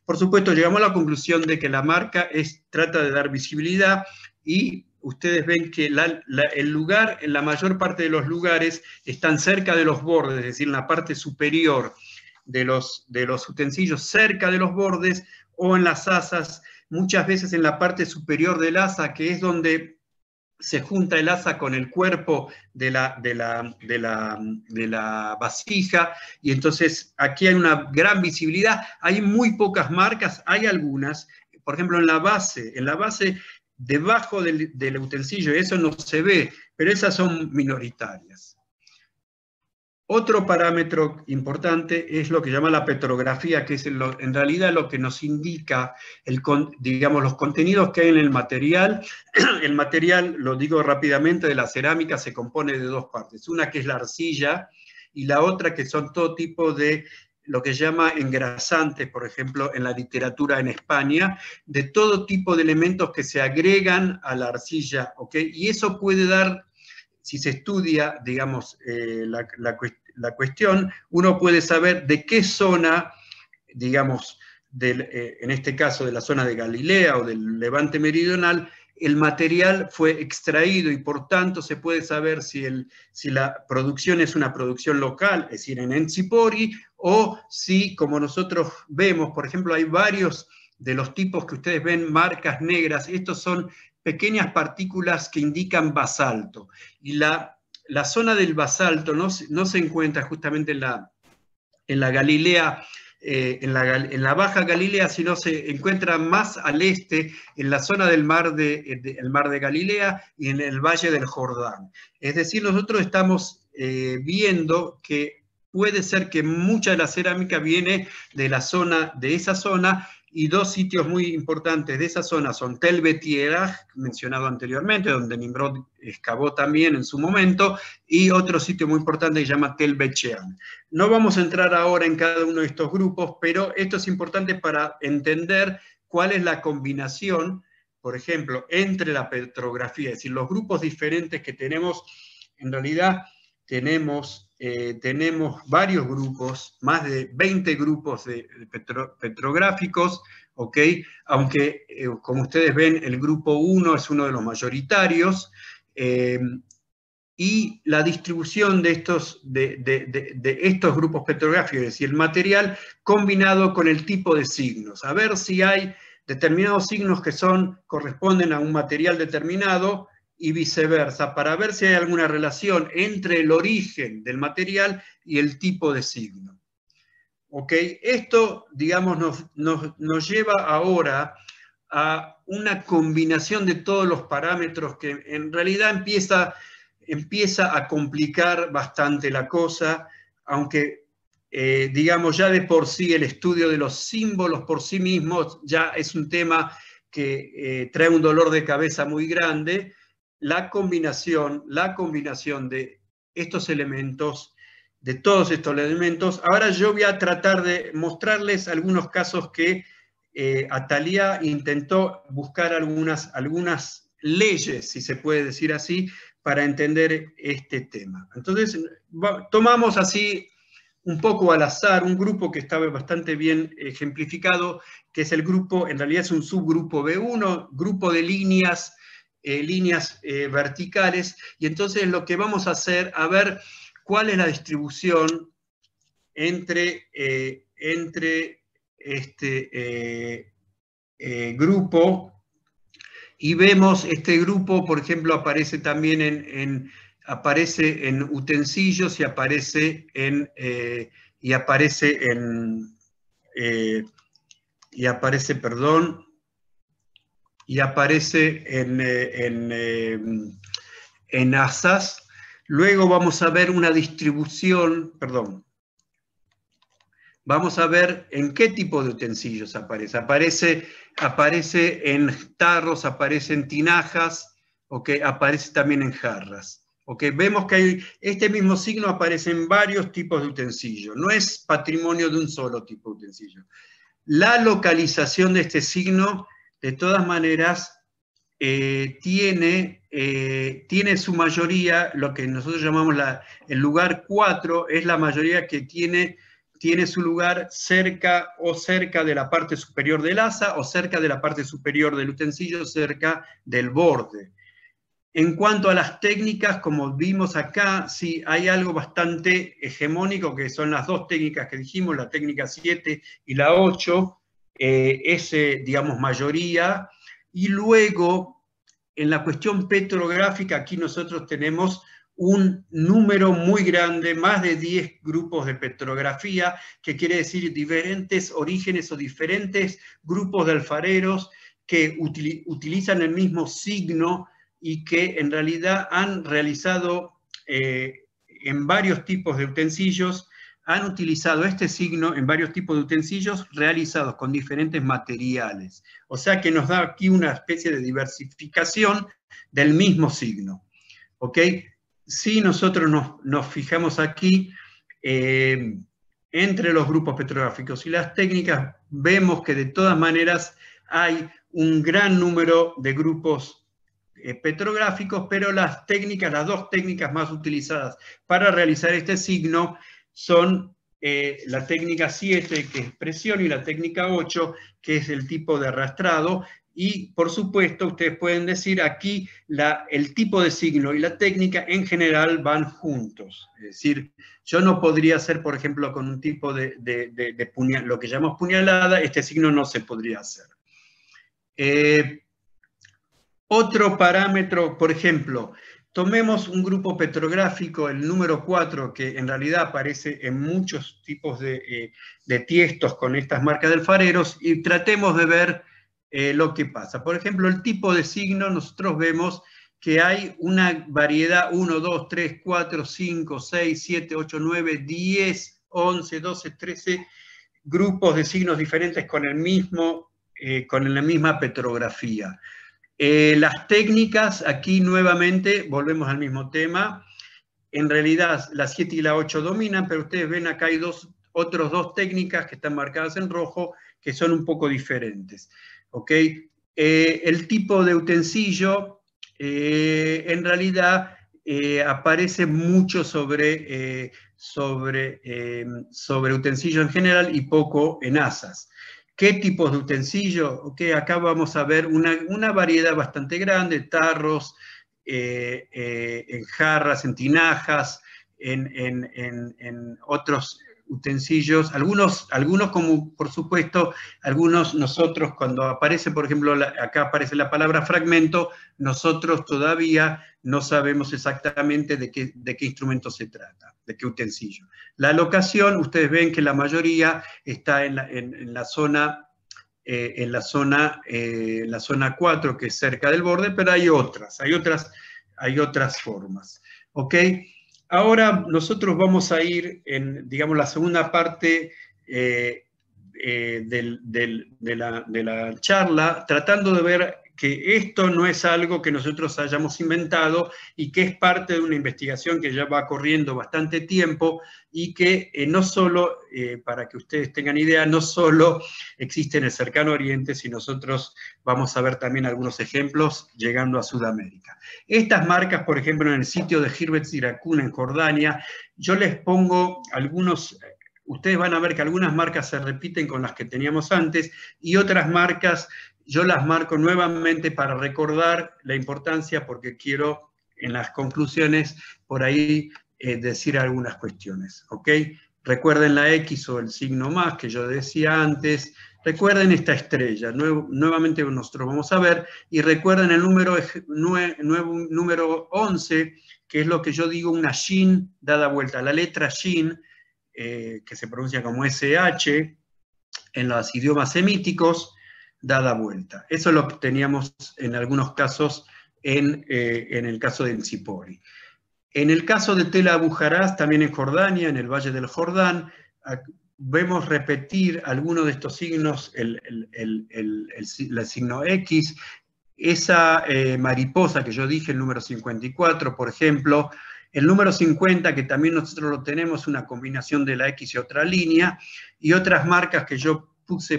C: por supuesto, llegamos a la conclusión de que la marca es, trata de dar visibilidad y ustedes ven que el lugar, en la mayor parte de los lugares, están cerca de los bordes, es decir, en la parte superior de los, de los utensilios, cerca de los bordes o en las asas, muchas veces en la parte superior del asa, que es donde se junta el asa con el cuerpo de la, de la, de la, vasija, y entonces aquí hay una gran visibilidad, hay muy pocas marcas, hay algunas, por ejemplo, en la base, en la base debajo del, del utensilio, eso no se ve, pero esas son minoritarias. Otro parámetro importante es lo que llama la petrografía, que es en realidad lo que nos indica, digamos, los contenidos que hay en el material. El material, lo digo rápidamente, de la cerámica se compone de dos partes, una que es la arcilla y la otra que son todo tipo de lo que llama engrasante, por ejemplo, en la literatura en España, de todo tipo de elementos que se agregan a la arcilla, Y eso puede dar, si se estudia, digamos, eh, la, cuestión, uno puede saber de qué zona, digamos, eh, en este caso de la zona de Galilea o del Levante Meridional, el material fue extraído y por tanto se puede saber si, la producción es una producción local, es decir, en Enzipori, o si, como nosotros vemos, por ejemplo, hay varios de los tipos que ustedes ven, marcas negras, estos son pequeñas partículas que indican basalto. Y la, zona del basalto no, se encuentra justamente en la Galilea eh, en, la, Baja Galilea, sino se encuentra más al este, en la zona del mar eh, de, el mar de Galilea y en el Valle del Jordán. Es decir, nosotros estamos eh, viendo que puede ser que mucha de la cerámica viene de la zona, de esa zona, y dos sitios muy importantes de esa zona son Tel Betieraj, mencionado anteriormente, donde Nimrod excavó también en su momento, y otro sitio muy importante que se llama Tel Bechean. No vamos a entrar ahora en cada uno de estos grupos, pero esto es importante para entender cuál es la combinación, por ejemplo, entre la petrografía, es decir, los grupos diferentes que tenemos, en realidad eh, tenemos, varios grupos, más de 20 grupos de petrográficos, aunque eh, como ustedes ven el grupo 1 es uno de los mayoritarios, eh, y la distribución de estos, estos grupos petrográficos, es decir, el material combinado con el tipo de signos, a ver si hay determinados signos que son, corresponden a un material determinado, y viceversa, para ver si hay alguna relación entre el origen del material y el tipo de signo. ¿OK? Esto, digamos, nos, lleva ahora a una combinación de todos los parámetros que en realidad empieza, a complicar bastante la cosa, aunque eh, digamos ya de por sí el estudio de los símbolos por sí mismos ya es un tema que eh, trae un dolor de cabeza muy grande, la combinación, la combinación de estos elementos, de todos estos elementos. Ahora yo voy a tratar de mostrarles algunos casos que eh, Atalia intentó buscar algunas, algunas leyes, si se puede decir así, para entender este tema. Entonces, tomamos así un poco al azar un grupo que estaba bastante bien ejemplificado, que es el grupo, en realidad es un subgrupo B1, grupo de líneas eh, líneas eh, verticales y entonces lo que vamos a hacer, a ver cuál es la distribución entre, eh, entre este grupo y vemos este grupo, por ejemplo, aparece también en, en aparece en utensilios y aparece en, y aparece en, y aparece, perdón, y aparece en, eh, eh, en, ASAS. Luego vamos a ver una distribución, perdón, vamos a ver en qué tipo de utensilios aparece. Aparece, aparece en tarros, aparece en tinajas, que aparece también en jarras. Okay. Vemos que este mismo signo aparece en varios tipos de utensilios, no es patrimonio de un solo tipo de utensilio. La localización de este signo de todas maneras, eh, tiene, eh, tiene, su mayoría, lo que nosotros llamamos el lugar 4, es la mayoría que tiene, tiene su lugar cerca o cerca de la parte superior del asa o cerca de la parte superior del utensilio, cerca del borde. En cuanto a las técnicas, como vimos acá, sí hay algo bastante hegemónico, que son las dos técnicas que dijimos, la técnica 7 y la 8, esa, eh, ese, digamos, mayoría. Y luego, en la cuestión petrográfica, aquí nosotros tenemos un número muy grande, más de 10 grupos de petrografía, que quiere decir diferentes orígenes o diferentes grupos de alfareros que utilizan el mismo signo y que en realidad han realizado eh, en varios tipos de utensilios han utilizado este signo en varios tipos de utensilios realizados con diferentes materiales. O sea que nos da aquí una especie de diversificación del mismo signo. ¿Ok? Si nosotros nos, fijamos aquí, eh, entre los grupos petrográficos y las técnicas, vemos que de todas maneras hay un gran número de grupos eh, petrográficos, pero las técnicas, las dos técnicas más utilizadas para realizar este signo son eh, la técnica 7, que es presión, y la técnica 8, que es el tipo de arrastrado. Y, por supuesto, ustedes pueden decir aquí la, el tipo de signo y la técnica en general van juntos. Es decir, yo no podría hacer, por ejemplo, con un tipo de, de, lo que llamamos puñalada, este signo no se podría hacer. Eh, otro parámetro, por ejemplo, tomemos un grupo petrográfico, el número 4, que en realidad aparece en muchos tipos de, eh, tiestos con estas marcas de alfareros, y tratemos de ver eh, lo que pasa. Por ejemplo, el tipo de signo, nosotros vemos que hay una variedad 1, 2, 3, 4, 5, 6, 7, 8, 9, 10, 11, 12, 13 grupos de signos diferentes con, el mismo, eh, con la misma petrografía. Eh, las técnicas, aquí nuevamente volvemos al mismo tema. En realidad la 7 y la 8 dominan, pero ustedes ven acá hay dos, otros dos técnicas que están marcadas en rojo que son un poco diferentes. Eh, el tipo de utensilio eh, en realidad aparece mucho sobre, sobre, sobre utensilio en general y poco en asas qué tipos de utensilios. Ok, acá vamos a ver una, variedad bastante grande, tarros, eh, eh, en jarras, en tinajas, en, en, en, en otros utensilios, algunos, algunos como por supuesto, algunos nosotros cuando aparece, por ejemplo, acá aparece la palabra fragmento, nosotros todavía no sabemos exactamente de qué, de qué instrumento se trata, de qué utensilio. La locación, ustedes ven que la mayoría está en la, zona... en la zona, eh, la zona 4, eh, que es cerca del borde, pero hay otras, hay otras, hay otras formas. ¿ok?, Ahora nosotros vamos a ir en, digamos, la segunda parte eh, eh, de, la, charla, tratando de ver que esto no es algo que nosotros hayamos inventado y que es parte de una investigación que ya va corriendo bastante tiempo y que eh, no solo, eh, para que ustedes tengan idea, no solo existe en el cercano oriente, sino nosotros vamos a ver también algunos ejemplos llegando a Sudamérica. Estas marcas, por ejemplo, en el sitio de Hirbet Sirakun en Jordania, yo les pongo algunos eh, ustedes van a ver que algunas marcas se repiten con las que teníamos antes y otras marcas yo las marco nuevamente para recordar la importancia porque quiero en las conclusiones por ahí eh, decir algunas cuestiones, ¿ok? Recuerden la X o el signo más que yo decía antes, recuerden esta estrella, nuevamente nosotros vamos a ver, y recuerden el número, número 11, que es lo que yo digo una shin dada vuelta, la letra shin, eh, que se pronuncia como SH en los idiomas semíticos, dada vuelta. Eso lo teníamos en algunos casos en, eh, el caso de Enzipori. En el caso de Tela Abujarás, también en Jordania, en el Valle del Jordán, vemos repetir algunos de estos signos, el, signo X, esa eh, mariposa que yo dije, el número 54, por ejemplo, el número 50, que también nosotros lo tenemos, una combinación de la X y otra línea, y otras marcas que yo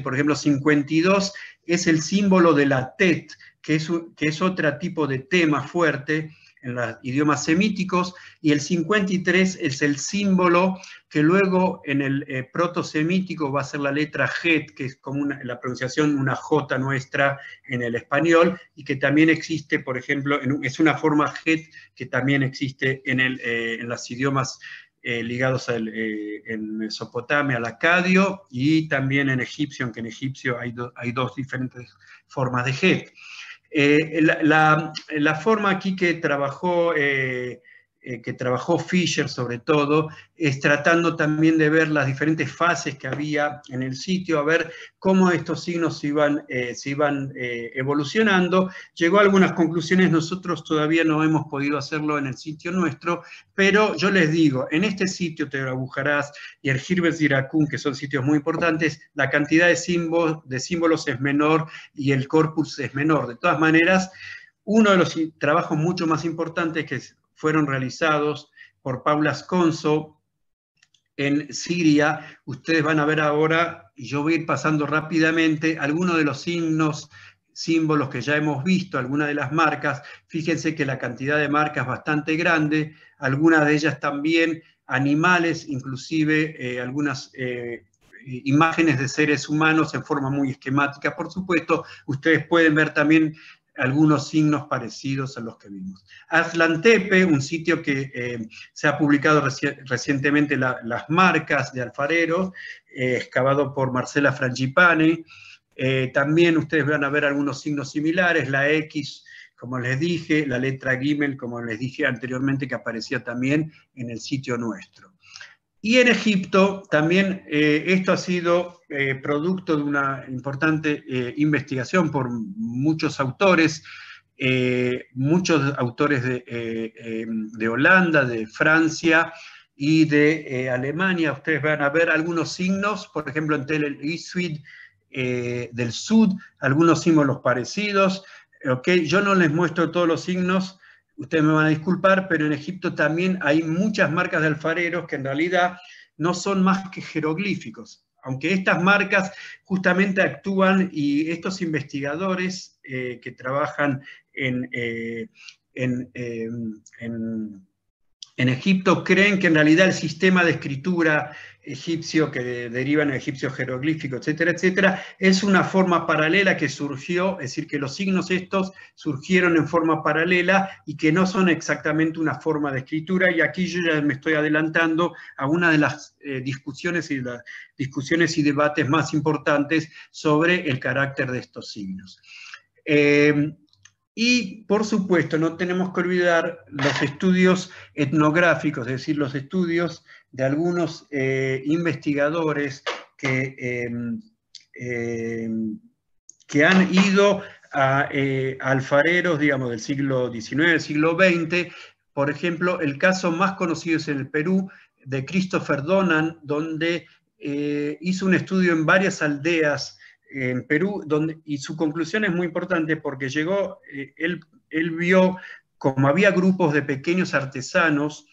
C: por ejemplo, 52 es el símbolo de la TET, e que es, que es otro tipo de tema fuerte en los idiomas semíticos, y el 53 es el símbolo que luego en el eh, proto semítico va a ser la letra GET, que es como la pronunciación una J nuestra en el español, y que también existe, por ejemplo, en, es una forma GET que también existe en, el, eh, en los idiomas eh, ligados eh, en Mesopotamia al acadio y también en egipcio, aunque en egipcio hay, dos diferentes formas de G. Eh, la, forma aquí que trabajó... Eh, que trabajó Fisher sobre todo, es tratando también de ver las diferentes fases que había en el sitio, a ver cómo estos signos se iban, eh, iban eh, evolucionando. Llegó a algunas conclusiones, nosotros todavía no hemos podido hacerlo en el sitio nuestro, pero yo les digo, en este sitio Teorabujarás y el Girbes y que son sitios muy importantes, la cantidad de símbolos, de símbolos es menor y el corpus es menor. De todas maneras, uno de los trabajos mucho más importantes que fueron realizados por Paula Sconso en Siria. Ustedes van a ver ahora, y yo voy a ir pasando rápidamente, algunos de los signos símbolos que ya hemos visto, algunas de las marcas, fíjense que la cantidad de marcas es bastante grande, algunas de ellas también animales, inclusive eh, algunas eh, imágenes de seres humanos en forma muy esquemática, por supuesto. Ustedes pueden ver también algunos signos parecidos a los que vimos. Atlantepe, un sitio que eh, se ha publicado recientemente las marcas de alfarero, eh, excavado por Marcela Frangipane. Eh, también ustedes van a ver algunos signos similares, la X, como les dije, la letra Gimel, como les dije anteriormente, que aparecía también en el sitio nuestro. Y en Egipto también eh, esto ha sido eh, producto de una importante eh, investigación por muchos autores, muchos autores em, de, Holanda, de Francia y de Alemania. Ustedes van a ver algunos signos, por ejemplo en Tel suite del Sud, algunos símbolos parecidos. Yo no les muestro todos los signos ustedes me van a disculpar, pero en Egipto también hay muchas marcas de alfareros que en realidad no son más que jeroglíficos. Aunque estas marcas justamente actúan y estos investigadores eh, que trabajan en eh, eh, en Egipto creen que en realidad el sistema de escritura egipcio que deriva en el egipcio jeroglífico, etcétera, etcétera, es una forma paralela que surgió, es decir, que los signos estos surgieron en forma paralela y que no son exactamente una forma de escritura. Y aquí yo ya me estoy adelantando a una de las eh, discusiones y las discusiones y debates más importantes sobre el carácter de estos signos. Eh, y, por supuesto, no tenemos que olvidar los estudios etnográficos, es decir, los estudios de algunos eh, investigadores que, em, em, que, han ido a eh, alfareros, digamos, del siglo XIX, del siglo XX. Por ejemplo, el caso más conocido es en el Perú de Christopher Donan, donde eh, hizo un estudio en varias aldeas en Perú, donde, y su conclusión es muy importante porque llegó, eh, él, él, vio como había grupos de pequeños artesanos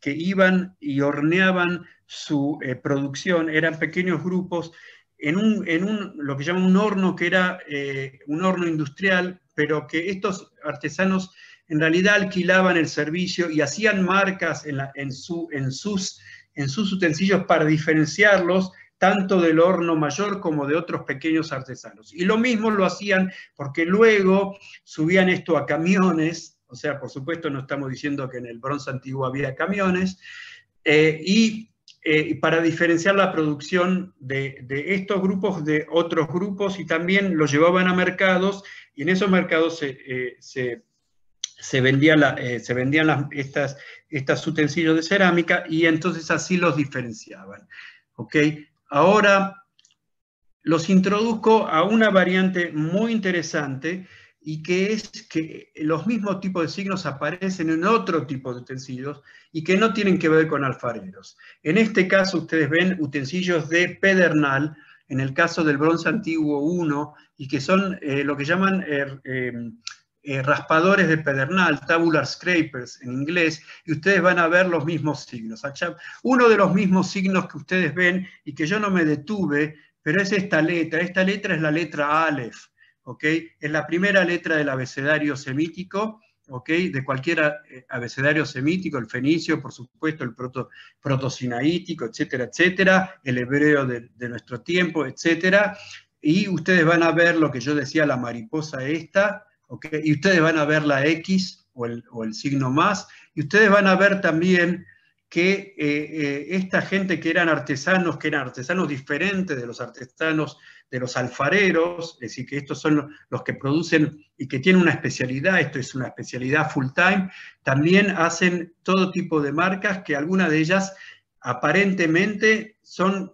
C: que iban y horneaban su eh, producción, eran pequeños grupos, en un, en un, lo que llaman un horno que era eh, un horno industrial, pero que estos artesanos en realidad alquilaban el servicio y hacían marcas en, su, en sus, en sus utensilios para diferenciarlos tanto del horno mayor como de otros pequeños artesanos. Y lo mismo lo hacían porque luego subían esto a camiones, o sea, por supuesto no estamos diciendo que en el bronce antiguo había camiones, eh, eh, y para diferenciar la producción de, estos grupos de otros grupos y también los llevaban a mercados y en esos mercados se, eh, se vendían las, estas, estas utensilios de cerámica y entonces así los diferenciaban. ¿okay? Ahora los introduzco a una variante muy interesante y que es que los mismos tipos de signos aparecen en otro tipo de utensilios y que no tienen que ver con alfareros. En este caso ustedes ven utensilios de pedernal, en el caso del bronce antiguo 1, y que son eh, lo que llaman eh, eh, eh, raspadores de pedernal, tabular scrapers en inglés, y ustedes van a ver los mismos signos. Uno de los mismos signos que ustedes ven y que yo no me detuve, pero es esta letra. Esta letra es la letra Aleph, ¿ok? Es la primera letra del abecedario semítico. ¿ok? de cualquier eh, abecedario semítico, el fenicio, por supuesto, el proto, protosinaítico, etcétera, etcétera, el hebreo de, de, nuestro tiempo, etcétera. Y ustedes van a ver lo que yo decía, la mariposa esta, y ustedes van a ver la X o el, signo más, y ustedes van a ver también que eh, eh, esta gente que eran artesanos, que eran artesanos diferentes de los artesanos, de los alfareros, es decir, que estos son los que producen y que tienen una especialidad, esto es una especialidad full time, también hacen todo tipo de marcas que algunas de ellas aparentemente son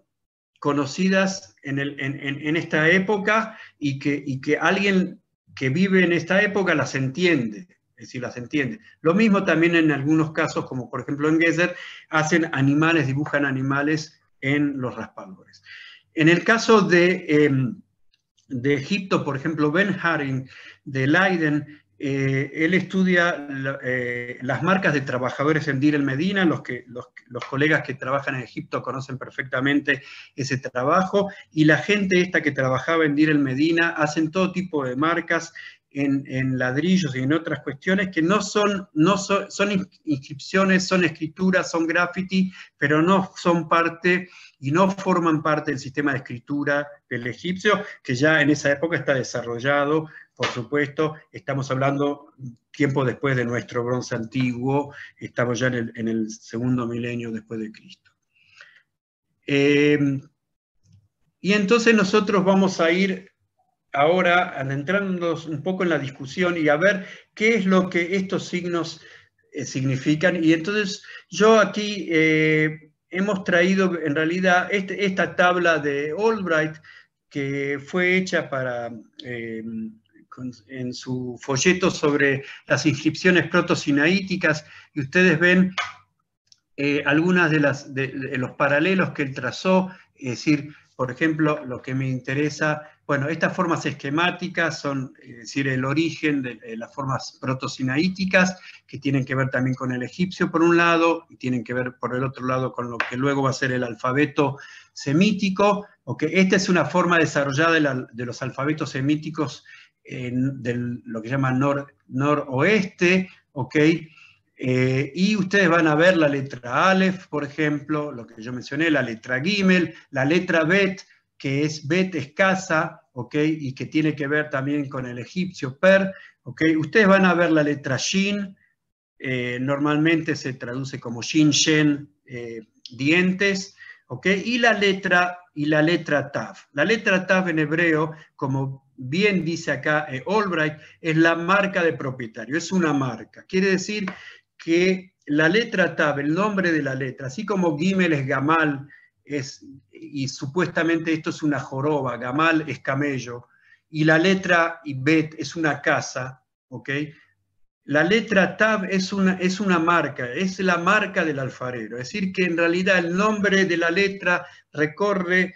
C: conocidas en, esta época y que, y que alguien que vive en esta época las entiende, es decir, las entiende. Lo mismo también en algunos casos, como por ejemplo en Gezer, hacen animales, dibujan animales en los raspadores. En el caso de, em, de Egipto, por ejemplo, Ben Haring de Leiden eh, él estudia eh, las marcas de trabajadores en Dir el Medina, los, que, los, colegas que trabajan en Egipto conocen perfectamente ese trabajo, y la gente esta que trabajaba en Dir el Medina hacen todo tipo de marcas en, ladrillos y en otras cuestiones que no son, no son inscripciones, son escrituras, son graffiti, pero no son parte y no forman parte del sistema de escritura del egipcio, que ya en esa época está desarrollado por supuesto, estamos hablando tiempo después de nuestro bronce antiguo, estamos ya en el, segundo milenio después de Cristo. Em, y entonces nosotros vamos a ir ahora adentrándonos un poco en la discusión y a ver qué es lo que estos signos eh, significan. Y entonces yo aquí eh, hemos traído en realidad este, esta tabla de Albright que fue hecha para em, en su folleto sobre las inscripciones protosinaíticas y ustedes ven algunos eh, algunas de, los paralelos que él trazó, es decir, por ejemplo, lo que me interesa, bueno, estas formas esquemáticas son, es decir, el origen de, las formas protosinaíticas, que tienen que ver también con el egipcio por un lado, y tienen que ver por el otro lado con lo que luego va a ser el alfabeto semítico, que esta es una forma desarrollada de los alfabetos semíticos eh, lo que se llama noroeste, ¿ok? Eh, y ustedes van a ver la letra Aleph, por ejemplo, lo que yo mencioné, la letra Gimel, la letra Bet, que es Bet escasa, ¿ok? Y que tiene que ver también con el egipcio Per, ¿ok? Ustedes van a ver la letra Shin, eh, normalmente se traduce como Shin, Shen, eh, dientes, ¿ok? Y la letra, y la letra Tav. La letra Tav en hebreo, como bien dice acá eh, Albright, es la marca de propietario, es una marca. Quiere decir que la letra TAB, el nombre de la letra, así como Gimel es Gamal, es, y supuestamente esto es una joroba, Gamal es camello, y la letra Bet es una casa, ¿ok? La letra Tab es una, es una marca, es la marca del alfarero, es decir, que en realidad el nombre de la letra recorre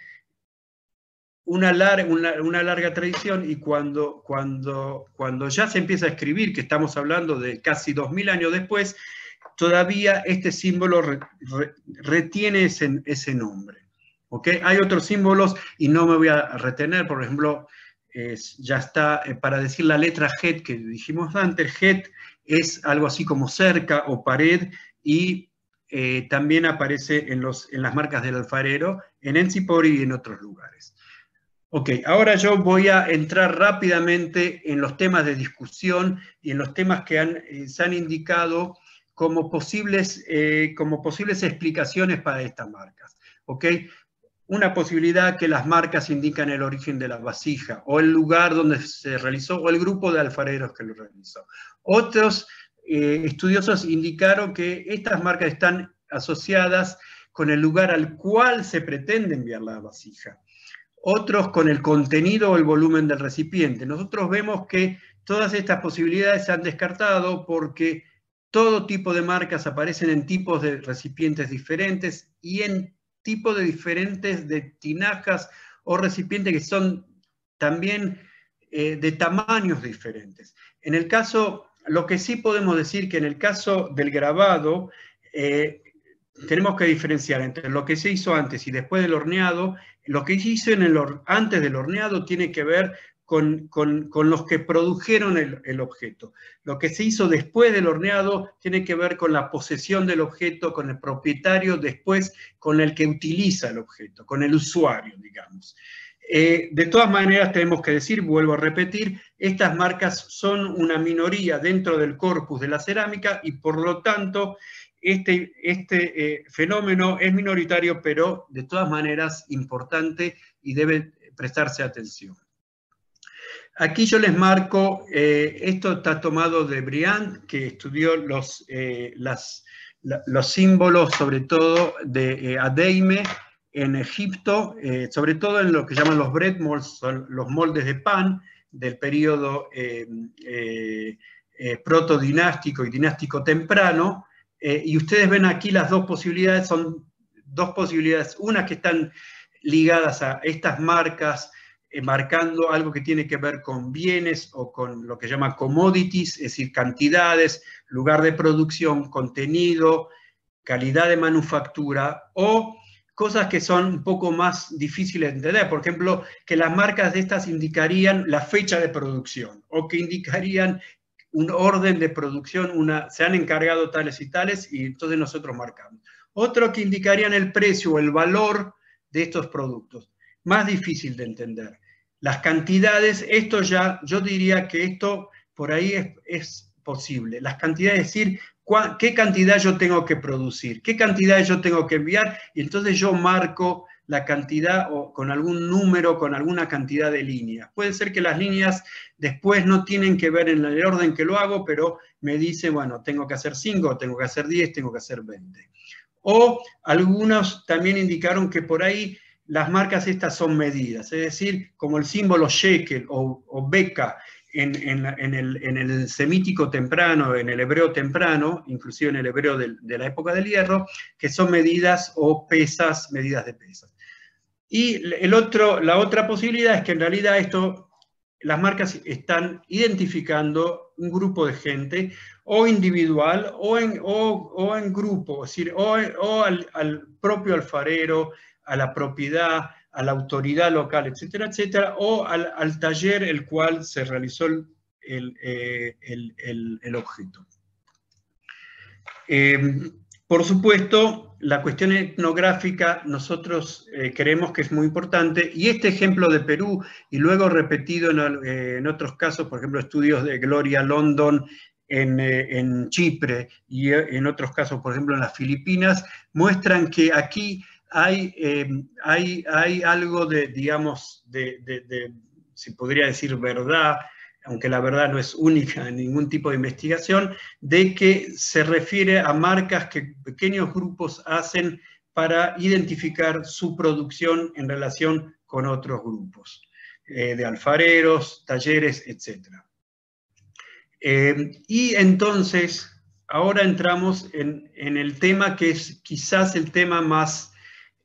C: una, larga tradición y cuando, cuando, cuando ya se empieza a escribir, que estamos hablando de casi 2.000 años después, todavía este símbolo retiene ese, nombre. Hay otros símbolos y no me voy a retener, por ejemplo, ya está, eh, para decir la letra het que dijimos antes, het es algo así como cerca o pared y eh, también aparece en, los, en las marcas del alfarero, en Enzipori y en otros lugares. Ok, ahora yo voy a entrar rápidamente en los temas de discusión y en los temas que eh, se han indicado como posibles, eh, como posibles explicaciones para estas marcas. ¿ok? Una posibilidad que las marcas indican el origen de la vasija o el lugar donde se realizó o el grupo de alfareros que lo realizó. Otros eh, estudiosos indicaron que estas marcas están asociadas con el lugar al cual se pretende enviar la vasija otros con el contenido o el volumen del recipiente. Nosotros vemos que todas estas posibilidades se han descartado porque todo tipo de marcas aparecen en tipos de recipientes diferentes y en tipos de diferentes de tinajas o recipientes que son también eh, de tamaños diferentes. En el caso, lo que sí podemos decir que en el caso del grabado, eh, tenemos que diferenciar entre lo que se hizo antes y después del horneado. Lo que se hizo antes del horneado tiene que ver con, los que produjeron el, objeto. Lo que se hizo después del horneado tiene que ver con la posesión del objeto, con el propietario, después con el que utiliza el objeto, con el usuario, digamos. Eh, de todas maneras, tenemos que decir, vuelvo a repetir, estas marcas son una minoría dentro del corpus de la cerámica y por lo tanto este, este eh, fenómeno es minoritario, pero de todas maneras importante y debe prestarse atención. Aquí yo les marco, eh, esto está tomado de Briand, que estudió los, eh, símbolos, sobre todo de Adeime en Egipto, sobre todo en lo que llaman los bread molds, son los moldes de pan del periodo protodinástico y dinástico temprano, eh, y ustedes ven aquí las dos posibilidades, son dos posibilidades, una que están ligadas a estas marcas, eh, marcando algo que tiene que ver con bienes o con lo que llama commodities, es decir, cantidades, lugar de producción, contenido, calidad de manufactura o cosas que son un poco más difíciles de entender. Por ejemplo, que las marcas de estas indicarían la fecha de producción o que indicarían un orden de producción, una, se han encargado tales y tales, y entonces nosotros marcamos. Otro que indicarían el precio o el valor de estos productos. Más difícil de entender. Las cantidades, esto ya, yo diría que esto por ahí es, posible. Las cantidades, es decir, qué cantidad yo tengo que producir, qué cantidad yo tengo que enviar, y entonces yo marco la cantidad o con algún número, con alguna cantidad de líneas. Puede ser que las líneas después no tienen que ver en el orden que lo hago, pero me dice, bueno, tengo que hacer 5, tengo que hacer 10, tengo que hacer 20. O algunos también indicaron que por ahí las marcas estas son medidas, es decir, como el símbolo shekel o, beca en, el, semítico temprano, en el hebreo temprano, inclusive en el hebreo de la época del hierro, que son medidas o pesas, medidas de pesas. Y el otro, la otra posibilidad es que en realidad esto, las marcas están identificando un grupo de gente, o individual, o en, o, en grupo, es decir, o, al, propio alfarero, a la propiedad, a la autoridad local, etcétera, etcétera, o al, taller el cual se realizó el, eh, objeto. Em, por supuesto, la cuestión etnográfica nosotros eh, creemos que es muy importante y este ejemplo de Perú y luego repetido en, eh, otros casos, por ejemplo, estudios de Gloria London en, eh, Chipre y en otros casos, por ejemplo, en las Filipinas, muestran que aquí hay, hay, algo de, digamos, de, si podría decir verdad, aunque la verdad no es única en ningún tipo de investigación, de que se refiere a marcas que pequeños grupos hacen para identificar su producción en relación con otros grupos, eh, de alfareros, talleres, etc. Eh, y entonces, ahora entramos en, el tema que es quizás el tema más,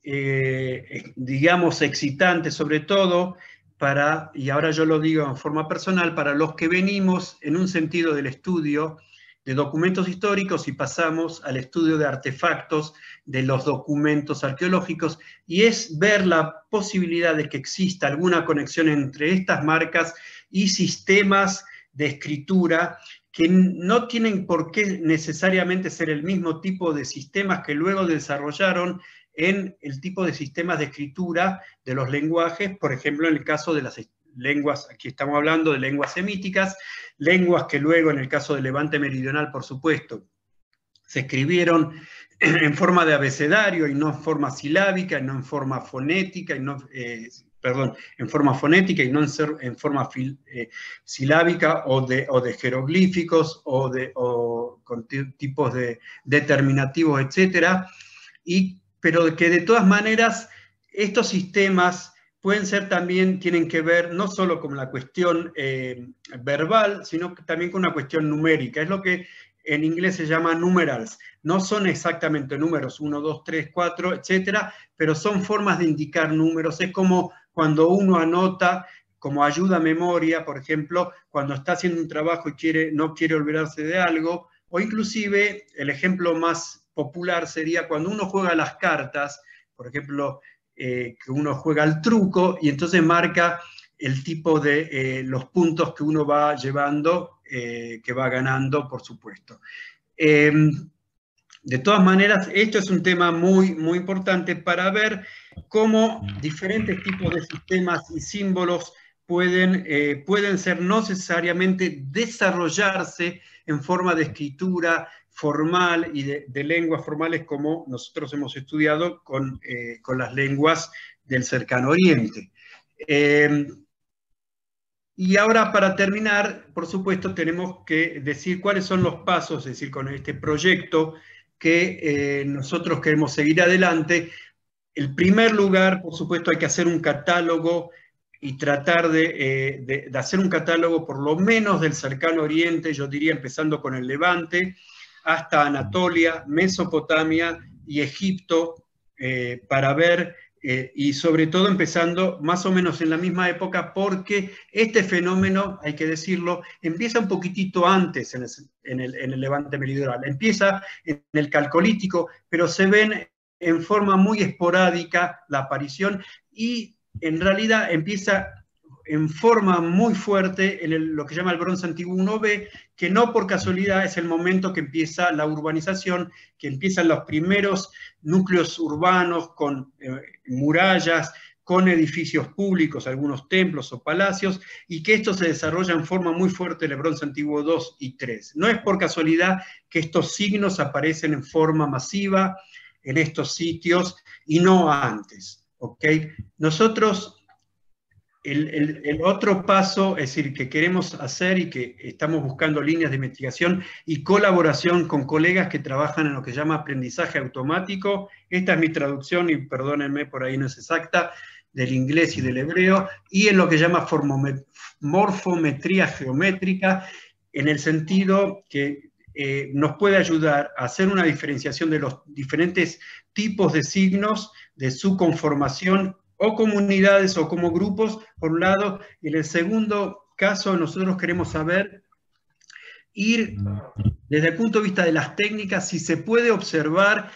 C: eh, digamos, excitante, sobre todo para, y ahora yo lo digo en forma personal, para los que venimos en un sentido del estudio de documentos históricos y pasamos al estudio de artefactos de los documentos arqueológicos, y es ver la posibilidad de que exista alguna conexión entre estas marcas y sistemas de escritura que no tienen por qué necesariamente ser el mismo tipo de sistemas que luego desarrollaron en el tipo de sistemas de escritura de los lenguajes, por ejemplo, en el caso de las lenguas, aquí estamos hablando de lenguas semíticas, lenguas que luego, en el caso del Levante Meridional, por supuesto, se escribieron en forma de abecedario y no en forma silábica, y no en forma fonética, y no, eh, perdón, en forma fonética y no en, forma eh, silábica o de, o de, jeroglíficos o, de, con tipos de determinativos, etcétera Y pero que de todas maneras estos sistemas pueden ser también, tienen que ver no solo con la cuestión eh, verbal, sino también con una cuestión numérica. Es lo que en inglés se llama numerals. No son exactamente números 1, 2, 3, 4, etcétera, pero son formas de indicar números. Es como cuando uno anota como ayuda a memoria, por ejemplo, cuando está haciendo un trabajo y quiere, no quiere olvidarse de algo, o inclusive el ejemplo más popular sería cuando uno juega las cartas, por ejemplo, eh, que uno juega al truco y entonces marca el tipo de eh, los puntos que uno va llevando, eh, que va ganando, por supuesto. Em, de todas maneras, esto es un tema muy, muy importante para ver cómo diferentes tipos de sistemas y símbolos pueden, pueden ser no necesariamente desarrollarse en forma de escritura, formal y de, lenguas formales como nosotros hemos estudiado con, eh, las lenguas del cercano oriente. Em, y ahora para terminar, por supuesto, tenemos que decir cuáles son los pasos, es decir, con este proyecto que eh, nosotros queremos seguir adelante. el primer lugar, por supuesto, hay que hacer un catálogo y tratar de eh, hacer un catálogo por lo menos del cercano oriente, yo diría empezando con el levante, hasta Anatolia, Mesopotamia y Egipto, eh, para ver, eh, y sobre todo empezando más o menos en la misma época, porque este fenómeno, hay que decirlo, empieza un poquitito antes en el, en el levante meridional, empieza en el calcolítico, pero se ven en forma muy esporádica la aparición y en realidad empieza en forma muy fuerte en lo que llama el bronce antiguo 1B, que no por casualidad es el momento que empieza la urbanización, que empiezan los primeros núcleos urbanos con eh, murallas, con edificios públicos, algunos templos o palacios, y que esto se desarrolla en forma muy fuerte en el bronce antiguo 2 y 3. No es por casualidad que estos signos aparecen en forma masiva en estos sitios y no antes. Nosotros el, otro paso, es decir, que queremos hacer y que estamos buscando líneas de investigación y colaboración con colegas que trabajan en lo que llama aprendizaje automático. Esta es mi traducción, y perdónenme por ahí no es exacta, del inglés y del hebreo, y en lo que se llama morfometría geométrica, en el sentido que eh, nos puede ayudar a hacer una diferenciación de los diferentes tipos de signos, de su conformación o comunidades o como grupos, por un lado. y En el segundo caso, nosotros queremos saber, ir desde el punto de vista de las técnicas, si se puede observar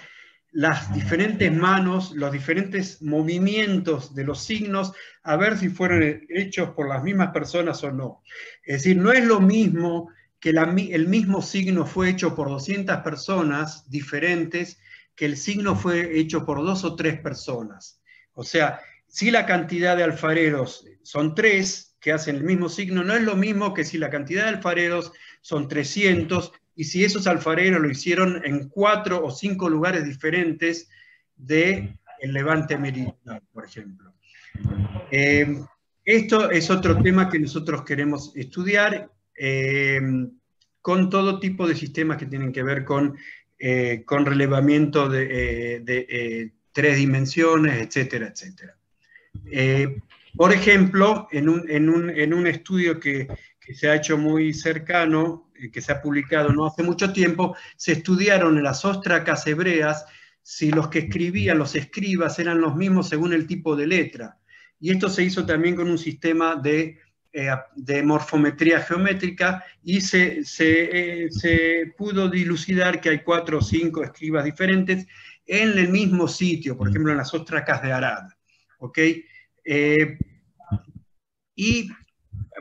C: las diferentes manos, los diferentes movimientos de los signos, a ver si fueron hechos por las mismas personas o no. Es decir, no es lo mismo que el mismo signo fue hecho por 200 personas diferentes que el signo fue hecho por dos o tres personas. O sea, si la cantidad de alfareros son tres, que hacen el mismo signo, no es lo mismo que si la cantidad de alfareros son 300 y si esos alfareros lo hicieron en cuatro o cinco lugares diferentes de el Levante Meridional, por ejemplo. Eh, esto es otro tema que nosotros queremos estudiar eh, con todo tipo de sistemas que tienen que ver con, eh, con relevamiento de tres dimensiones, etcétera, etcétera. Eh, por ejemplo, en un, estudio que, se ha hecho muy cercano, eh, que se ha publicado no hace mucho tiempo, se estudiaron en las ostracas hebreas si los que escribían, los escribas, eran los mismos según el tipo de letra. Y esto se hizo también con un sistema de, eh, morfometría geométrica y se, se, pudo dilucidar que hay cuatro o cinco escribas diferentes en el mismo sitio, por mm. ejemplo en las ostracas de Arad. ¿ok? Eh, y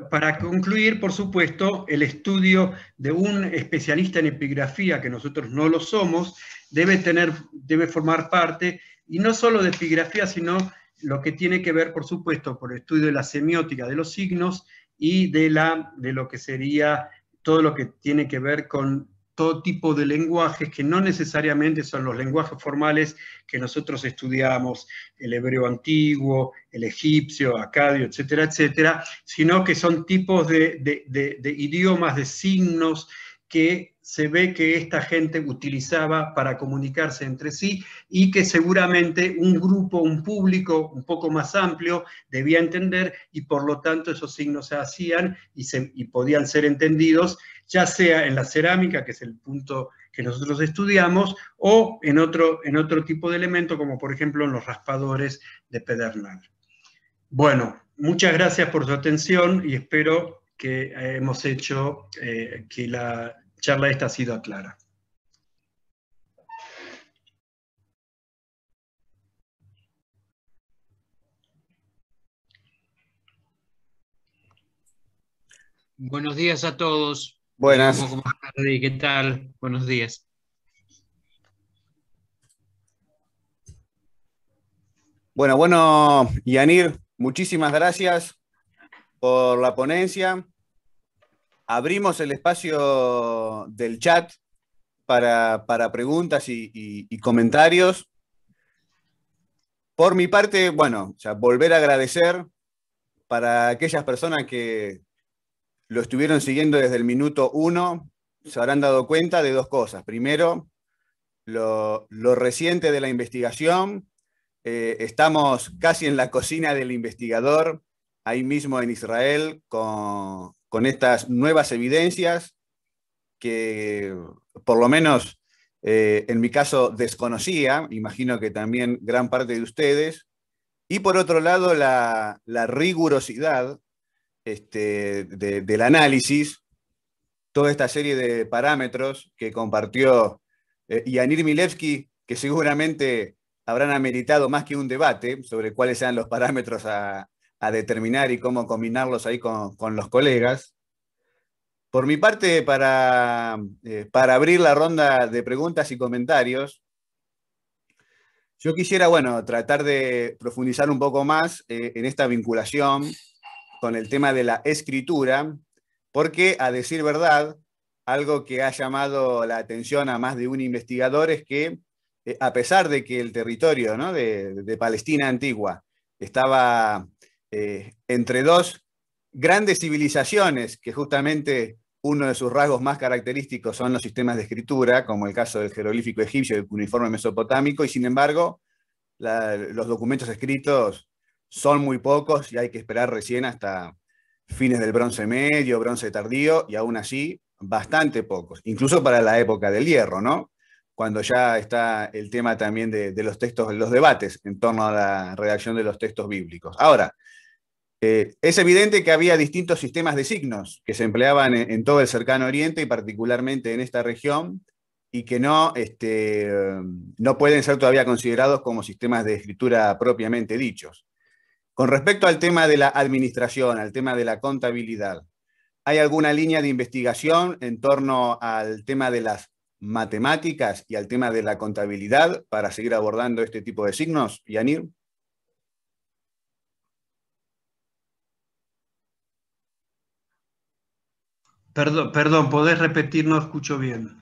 C: para concluir, por supuesto, el estudio de un especialista en epigrafía, que nosotros no lo somos, debe, tener, debe formar parte, y no solo de epigrafía, sino lo que tiene que ver, por supuesto, por el estudio de la semiótica de los signos y de, la, de lo que sería todo lo que tiene que ver con todo tipo de lenguajes que no necesariamente son los lenguajes formales que nosotros estudiamos, el hebreo antiguo, el egipcio, acadio, etcétera, etcétera, sino que son tipos de, idiomas, de signos que se ve que esta gente utilizaba para comunicarse entre sí y que seguramente un grupo, un público un poco más amplio debía entender y por lo tanto esos signos se hacían y, y podían ser entendidos ya sea en la cerámica, que es el punto que nosotros estudiamos, o en otro, en otro tipo de elemento, como por ejemplo en los raspadores de pedernal. Bueno, muchas gracias por su atención y espero que hemos hecho eh, que la charla esta ha sido clara. Buenos días a todos. Buenas. ¿Qué tal? Buenos días.
A: Bueno, bueno, Yanir, muchísimas gracias por la ponencia. Abrimos el espacio del chat para, preguntas y, comentarios. Por mi parte, bueno, volver a agradecer para aquellas personas que, lo estuvieron siguiendo desde el minuto uno, se habrán dado cuenta de dos cosas. Primero, lo, reciente de la investigación. Eh, estamos casi en la cocina del investigador, ahí mismo en Israel, con, estas nuevas evidencias que por lo menos eh, en mi caso desconocía, imagino que también gran parte de ustedes. Y por otro lado, la rigurosidad este, del análisis, toda esta serie de parámetros que compartió y eh, Yanir Milevsky, que seguramente habrán ameritado más que un debate sobre cuáles sean los parámetros a, determinar y cómo combinarlos ahí con, los colegas. Por mi parte, para, eh, para abrir la ronda de preguntas y comentarios, yo quisiera, bueno, tratar de profundizar un poco más eh, en esta vinculación con el tema de la escritura, porque a decir verdad, algo que ha llamado la atención a más de un investigador es que, eh, a pesar de que el territorio de, Palestina antigua estaba eh, entre dos grandes civilizaciones, que justamente uno de sus rasgos más característicos son los sistemas de escritura, como el caso del jeroglífico egipcio y el uniforme mesopotámico, y sin embargo, los documentos escritos son muy pocos y hay que esperar recién hasta fines del bronce medio, bronce tardío, y aún así bastante pocos, incluso para la época del hierro, ¿no? Cuando ya está el tema también de, los textos, los debates en torno a la redacción de los textos bíblicos. Ahora, eh, es evidente que había distintos sistemas de signos que se empleaban en, todo el cercano oriente y particularmente en esta región, y que no, este, no pueden ser todavía considerados como sistemas de escritura propiamente dichos. Con respecto al tema de la administración, al tema de la contabilidad, ¿hay alguna línea de investigación en torno al tema de las matemáticas y al tema de la contabilidad para seguir abordando este tipo de signos, Yanir? Perdón, perdón,
C: ¿podés repetir? No escucho bien.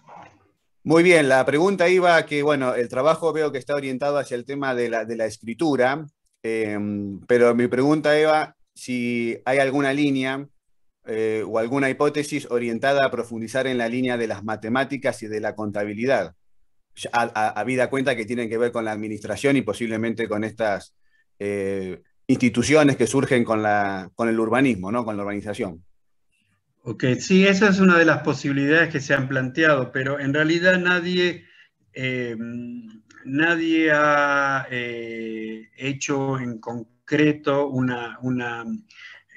A: Muy bien, la pregunta iba a que, bueno, el trabajo veo que está orientado hacia el tema de la escritura, Em, pero mi pregunta, Eva, si hay alguna línea eh, o alguna hipótesis orientada a profundizar en la línea de las matemáticas y de la contabilidad, a vida cuenta que tienen que ver con la administración y posiblemente con estas eh, instituciones que surgen con, la, con el urbanismo, con la urbanización.
C: Ok, sí, esa es una de las posibilidades que se han planteado, pero en realidad nadie eh, nadie ha eh, hecho en concreto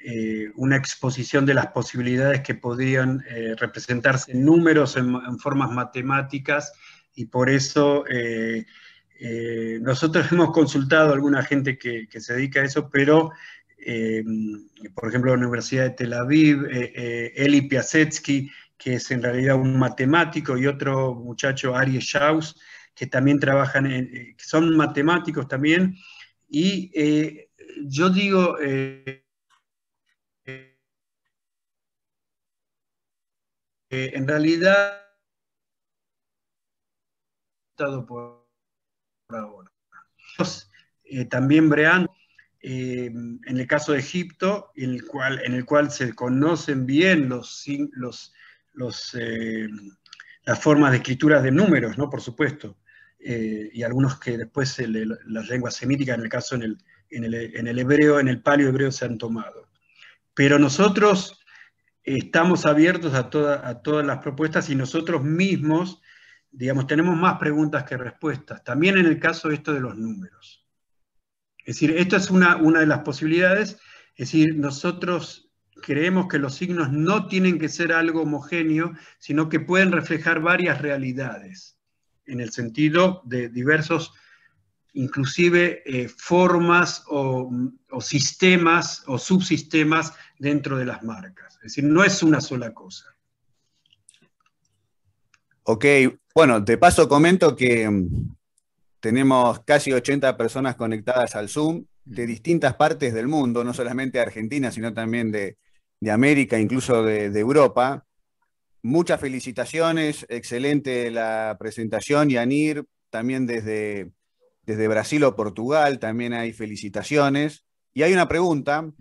C: eh, una, exposición de las posibilidades que podían eh, representarse en números, en, formas matemáticas, y por eso nosotros hemos consultado a alguna gente que, se dedica a eso, pero por ejemplo la Universidad de Tel Aviv, Eli Piasetsky, que es en realidad un matemático, y otro muchacho, Ari Schaus, que también trabajan, en, eh, que son matemáticos también. Y eh, yo digo... Eh, en realidad, por, ahora. también Brean, en el caso de Egipto, en el cual, en el cual se conocen bien los, los, los las formas de escritura de números, ¿no? Por supuesto. Eh, y algunos que después las lenguas semíticas, en el caso en el, hebreo, en el palio hebreo, se han tomado. Pero nosotros estamos abiertos a, todas las propuestas y nosotros mismos, digamos, tenemos más preguntas que respuestas. También en el caso de esto de los números. Es decir, esto es una, una de las posibilidades. Es decir, nosotros creemos que los signos no tienen que ser algo homogéneo, sino que pueden reflejar varias realidades en el sentido de diversos, inclusive eh, formas o, sistemas o subsistemas dentro de las marcas. Es decir, no es una sola cosa.
A: Ok, bueno, de paso comento que mm, tenemos casi 80 personas conectadas al Zoom de mm. distintas partes del mundo, no solamente de Argentina, sino también de, de América, incluso de Europa. Muchas felicitaciones, excelente la presentación, Yanir, también desde, desde Brasil o Portugal, también hay felicitaciones. Y hay una pregunta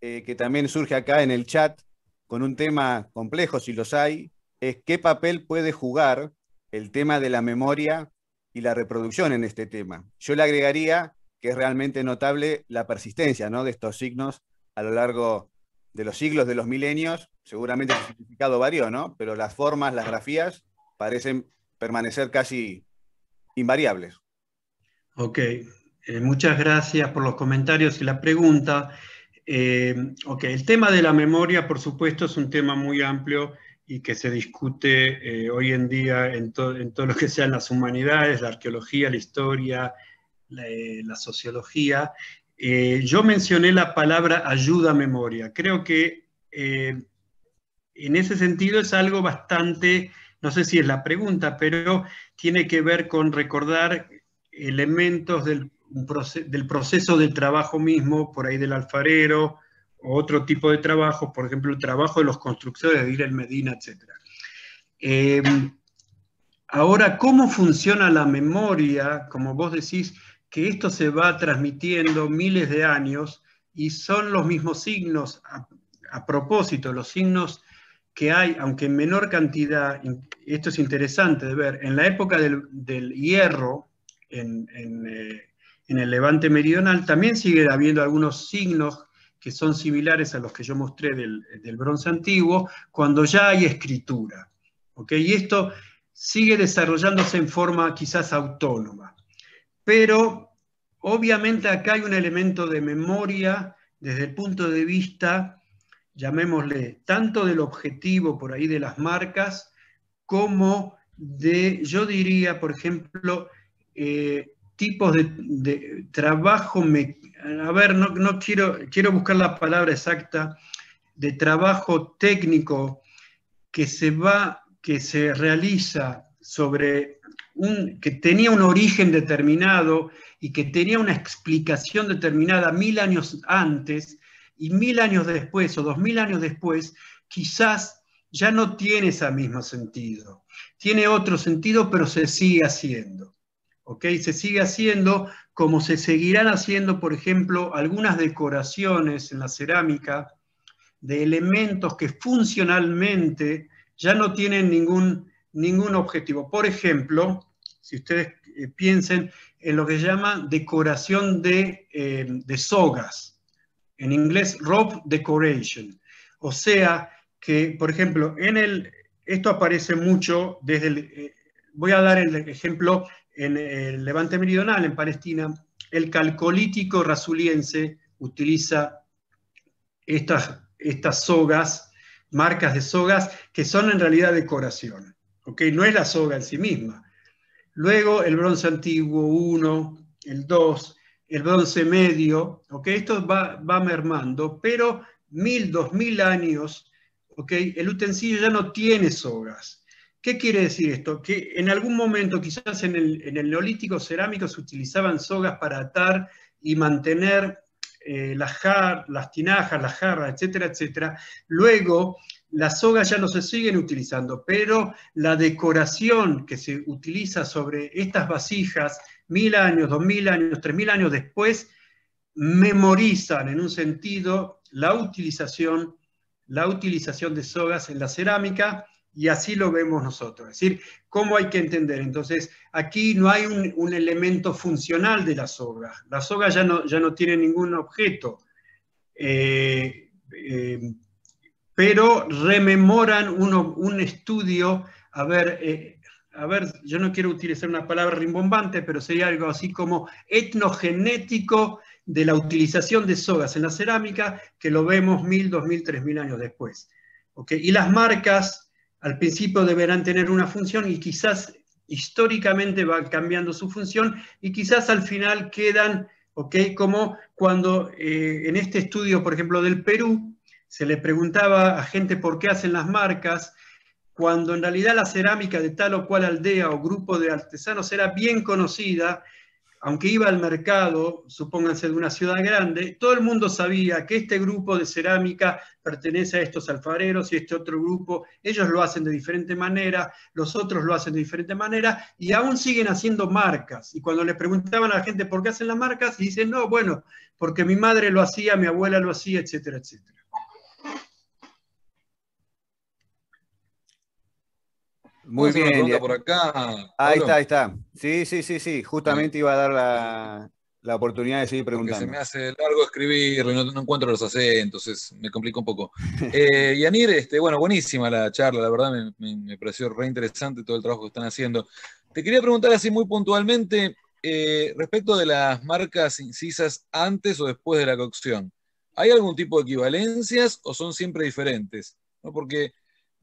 A: eh, que también surge acá en el chat con un tema complejo, si los hay, es qué papel puede jugar el tema de la memoria y la reproducción en este tema. Yo le agregaría que es realmente notable la persistencia ¿no? de estos signos a lo largo de los siglos, de los milenios, seguramente su significado varió, ¿no? Pero las formas, las grafías parecen permanecer casi invariables.
C: Ok, eh, muchas gracias por los comentarios y la pregunta. Eh, ok, el tema de la memoria, por supuesto, es un tema muy amplio y que se discute eh, hoy en día en, todo lo que sean las humanidades, la arqueología, la historia, la sociología, eh, yo mencioné la palabra ayuda a memoria. Creo que eh, en ese sentido es algo bastante, no sé si es la pregunta, pero tiene que ver con recordar elementos del, proceso de trabajo mismo, por ahí del alfarero, otro tipo de trabajo, por ejemplo, el trabajo de los constructores de ir Medina, etc. Eh, ahora, ¿cómo funciona la memoria? Como vos decís, que esto se va transmitiendo miles de años y son los mismos signos, a, propósito, los signos que hay, aunque en menor cantidad, esto es interesante de ver, en la época del, hierro, eh, en, el levante meridional, también sigue habiendo algunos signos que son similares a los que yo mostré del, del bronce antiguo, cuando ya hay escritura. Y esto sigue desarrollándose en forma quizás autónoma pero obviamente acá hay un elemento de memoria desde el punto de vista, llamémosle, tanto del objetivo por ahí de las marcas, como de, yo diría, por ejemplo, eh, tipos de, trabajo, a ver, no, quiero, quiero buscar la palabra exacta, de trabajo técnico que se va, que se realiza sobre que tenía un origen determinado y que tenía una explicación determinada mil años antes y mil años después o dos mil años después, quizás ya no tiene ese mismo sentido. Tiene otro sentido, pero se sigue haciendo. Se sigue haciendo como se seguirán haciendo, por ejemplo, algunas decoraciones en la cerámica de elementos que funcionalmente ya no tienen ningún ningún objetivo. Por ejemplo, si ustedes eh, piensen en lo que se llama decoración eh, de, sogas, en inglés rope decoration. O sea que, por ejemplo, en el, esto aparece mucho desde el, eh, voy a dar el ejemplo en el Levante Meridional, en Palestina, el calcolítico rasuliense utiliza estas, estas sogas, marcas de sogas, que son en realidad decoración no es la soga en sí misma. Luego el bronce antiguo 1, el 2, el bronce medio, esto va, mermando, pero mil, dos mil años, el utensilio ya no tiene sogas. ¿Qué quiere decir esto? Que en algún momento, quizás en el, neolítico cerámico, se utilizaban sogas para atar y mantener eh, las, jar, las tinajas, las jarras, etcétera, etcétera. Luego las sogas ya no se siguen utilizando, pero la decoración que se utiliza sobre estas vasijas mil años, dos mil años, tres mil años después, memorizan en un sentido la utilización, la utilización de sogas en la cerámica y así lo vemos nosotros. Es decir, cómo hay que entender. Entonces, aquí no hay un, elemento funcional de la soga. La soga ya no, ya no tiene ningún objeto. Eh, eh, pero rememoran un estudio, a ver, eh, a ver, yo no quiero utilizar una palabra rimbombante, pero sería algo así como etnogenético de la utilización de sogas en la cerámica, que lo vemos mil, dos mil, tres mil años después. ¿Okay? Y las marcas al principio deberán tener una función y quizás históricamente van cambiando su función y quizás al final quedan, como cuando eh, en este estudio, por ejemplo, del Perú, se le preguntaba a gente por qué hacen las marcas, cuando en realidad la cerámica de tal o cual aldea o grupo de artesanos era bien conocida, aunque iba al mercado, supónganse de una ciudad grande, todo el mundo sabía que este grupo de cerámica pertenece a estos alfareros y este otro grupo, ellos lo hacen de diferente manera, los otros lo hacen de diferente manera y aún siguen haciendo marcas. Y cuando le preguntaban a la gente por qué hacen las marcas, dicen, no, bueno, porque mi madre lo hacía, mi abuela lo hacía, etcétera, etcétera. Muy bien. por
A: acá. Ahí está, ahí está. Sí, sí, sí, sí. Justamente iba a dar la, oportunidad de seguir preguntando. Porque se me
B: hace largo escribir, no, encuentro los acentos, entonces me complica un poco.
A: Eh, Yanir, este, bueno, buenísima la charla, la
B: verdad me, pareció re interesante todo el trabajo que están haciendo. Te quería preguntar así muy puntualmente eh, respecto de las marcas incisas antes o después de la cocción. ¿Hay algún tipo de equivalencias o son siempre diferentes? Porque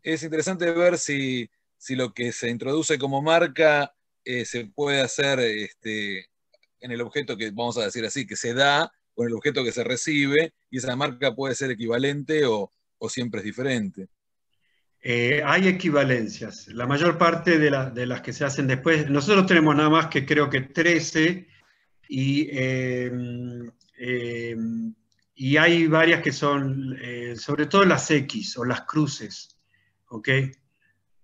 B: es interesante ver si si lo que se introduce como marca eh, se puede hacer este, en el objeto que, vamos a decir así, que se da con el objeto que se recibe,
C: y esa marca puede ser equivalente o, siempre es diferente. Eh, hay equivalencias. La mayor parte de, las que se hacen después, nosotros tenemos nada más que creo que 13 y, em, em, y hay varias que son, eh, sobre todo las X o las cruces, ¿ok?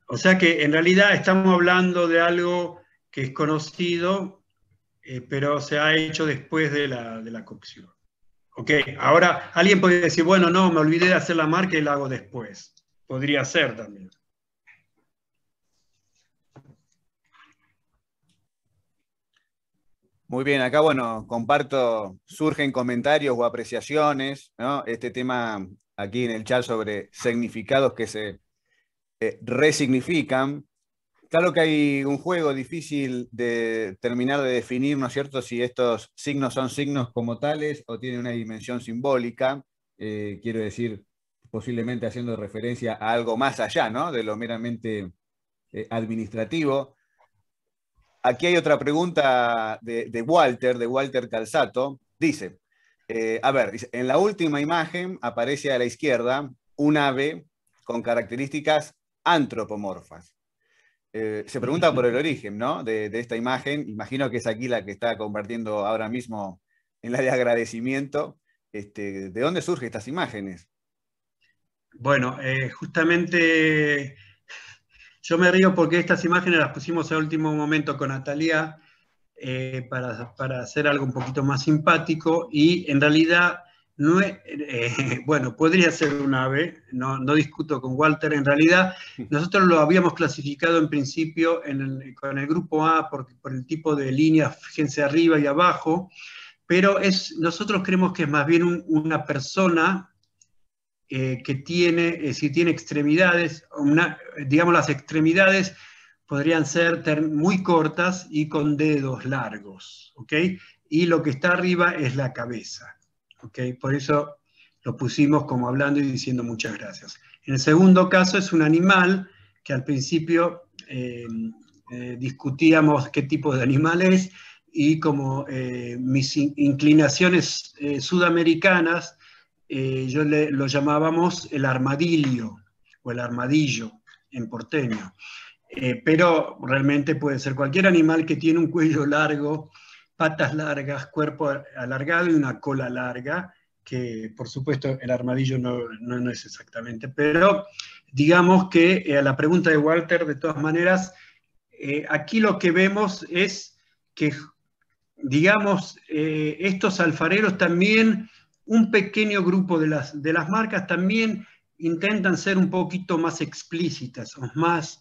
C: O sea que en realidad estamos hablando de algo que es conocido, eh, pero se ha hecho después de la, de la cocción. Ok, ahora alguien puede decir, bueno, no, me olvidé de hacer la marca y la hago después. Podría ser también.
A: Muy bien, acá bueno, comparto, surgen comentarios o apreciaciones, ¿no? Este tema aquí en el chat sobre significados que se eh, resignifican. Claro que hay un juego difícil de terminar de definir, ¿no es cierto?, si estos signos son signos como tales o tienen una dimensión simbólica, eh, quiero decir, posiblemente haciendo referencia a algo más allá, ¿no?, de lo meramente eh, administrativo. Aquí hay otra pregunta de, de Walter, de Walter Calzato. Dice, a ver, en la última imagen aparece a la izquierda un ave con características antropomorfas. Eh, se pregunta por el origen de, esta imagen. Imagino que es aquí la que está compartiendo ahora mismo en la de agradecimiento. Este, ¿De dónde surgen estas imágenes?
C: Bueno, eh, justamente yo me río porque estas imágenes las pusimos al último momento con Natalia eh, para, para hacer algo un poquito más simpático y en realidad eh, bueno, podría ser un ave, no, discuto con Walter, en realidad nosotros lo habíamos clasificado en principio con el grupo A por, el tipo de líneas, fíjense arriba y abajo, pero es, nosotros creemos que es más bien una persona eh, que tiene, eh, si tiene extremidades, digamos las extremidades podrían ser muy cortas y con dedos largos, ¿ok? Y lo que está arriba es la cabeza. Por eso lo pusimos como hablando y diciendo muchas gracias. En el segundo caso es un animal que al principio eh, eh, discutíamos qué tipo de animal es y como eh, mis inclinaciones sudamericanas, yo lo llamábamos el armadillo o el armadillo en porteño. pero realmente puede ser cualquier animal que tiene un cuello largo, patas largas, cuerpo alargado y una cola larga, que por supuesto el armadillo no, no, es exactamente, pero digamos que eh, a la pregunta de Walter, de todas maneras, eh, aquí lo que vemos es que, digamos, eh, estos alfareros también, un pequeño grupo de las, de las marcas también intentan ser un poquito más explícitas o más,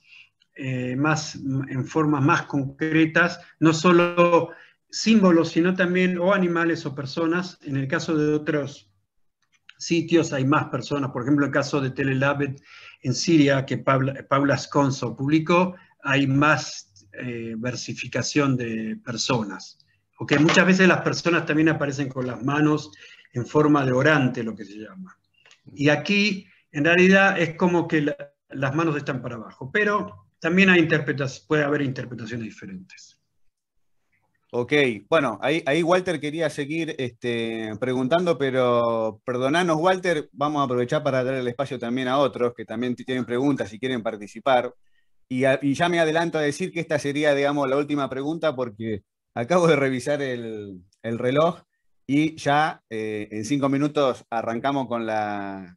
C: más en formas más concretas, no solo símbolos, sino también o animales o personas. En el caso de otros sitios hay más personas, por ejemplo, en el caso de Telelabet en Siria, que Paula, Sconso publicó, hay más eh, versificación de personas. Porque muchas veces las personas también aparecen con las manos en forma de orante, lo que se llama. Y aquí, en realidad, es como que las manos están para abajo, pero también hay interpretaciones, puede haber interpretaciones diferentes.
A: Ok, bueno, ahí, Walter quería seguir este, preguntando, pero perdonanos Walter, vamos a aprovechar para dar el espacio también a otros que también tienen preguntas y quieren participar. Y, ya me adelanto a decir que esta sería, digamos, la última pregunta porque acabo de revisar el, reloj y ya eh, en cinco minutos arrancamos con la,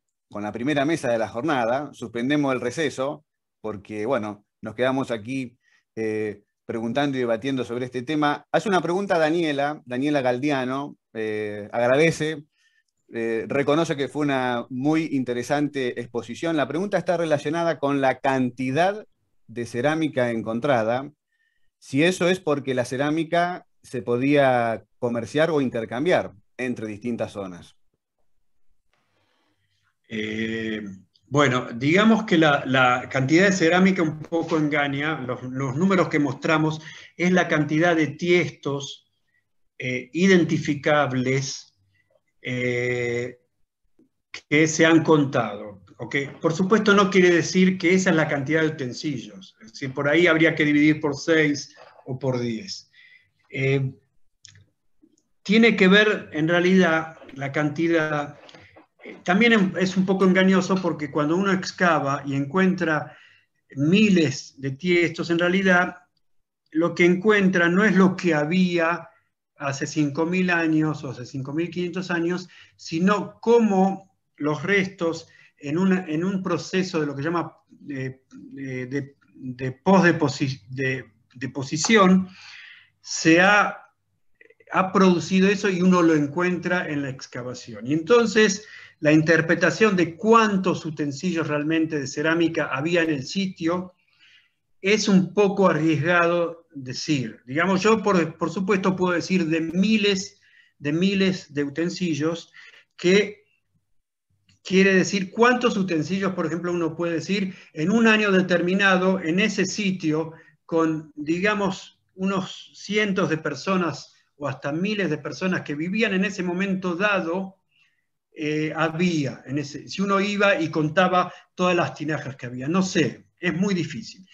A: primera mesa de la jornada, suspendemos el receso porque, bueno, nos quedamos aquí. Eh, preguntando y debatiendo sobre este tema. Hace una pregunta Daniela, Daniela Galdiano, eh, agradece, eh, reconoce que fue una muy interesante exposición. La pregunta está relacionada con la cantidad de cerámica encontrada, si eso es porque la cerámica se podía comerciar o intercambiar entre distintas zonas.
C: Eh, bueno, digamos que la, cantidad de cerámica un poco engaña, los, números que mostramos es la cantidad de tiestos eh, identificables eh, que se han contado. Por supuesto no quiere decir que esa es la cantidad de utensilios, es por ahí habría que dividir por 6 o por 10. Eh, tiene que ver en realidad la cantidad también em, es un poco engañoso porque cuando uno excava y encuentra miles de tiestos, en realidad lo que encuentra no es lo que había hace 5.000 años o hace 5.500 años, sino cómo los restos en, un proceso de lo que llama eh, eh, de, de, de posdeposición se ha, ha producido eso y uno lo encuentra en la excavación. Y entonces la interpretación de cuántos utensilios realmente de cerámica había en el sitio, es un poco arriesgado decir. Digamos, yo por, supuesto puedo decir de miles, de miles de utensilios que quiere decir cuántos utensilios, por ejemplo, uno puede decir en un año determinado, en ese sitio, con, digamos, unos cientos de personas o hasta miles de personas que vivían en ese momento dado, eh, había, en ese, si uno iba y contaba todas las tinajas que había. No sé, es muy difícil.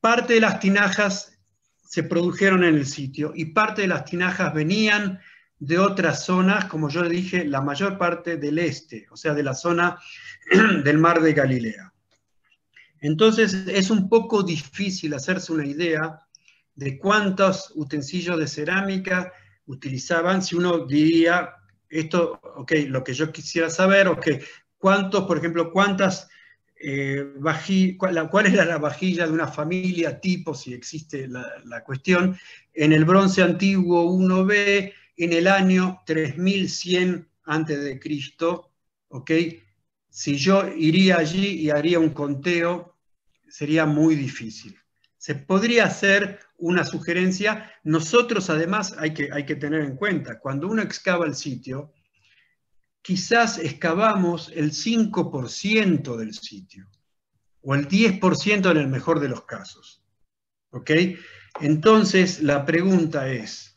C: Parte de las tinajas se produjeron en el sitio y parte de las tinajas venían de otras zonas, como yo le dije, la mayor parte del este, o sea, de la zona del mar de Galilea. Entonces es un poco difícil hacerse una idea de cuántos utensilios de cerámica utilizaban, si uno diría esto, ok, lo que yo quisiera saber, ok, cuántos, por ejemplo, cuántas eh, cuál, es la vajilla de una familia tipo, si existe la, la cuestión. En el bronce antiguo 1B, en el año 3100 a.C., ¿ok? Si yo iría allí y haría un conteo, sería muy difícil. Se podría hacer una sugerencia. Nosotros además hay que, tener en cuenta, cuando uno excava el sitio, quizás excavamos el 5% del sitio o el 10% en el mejor de los casos. Entonces, la pregunta es,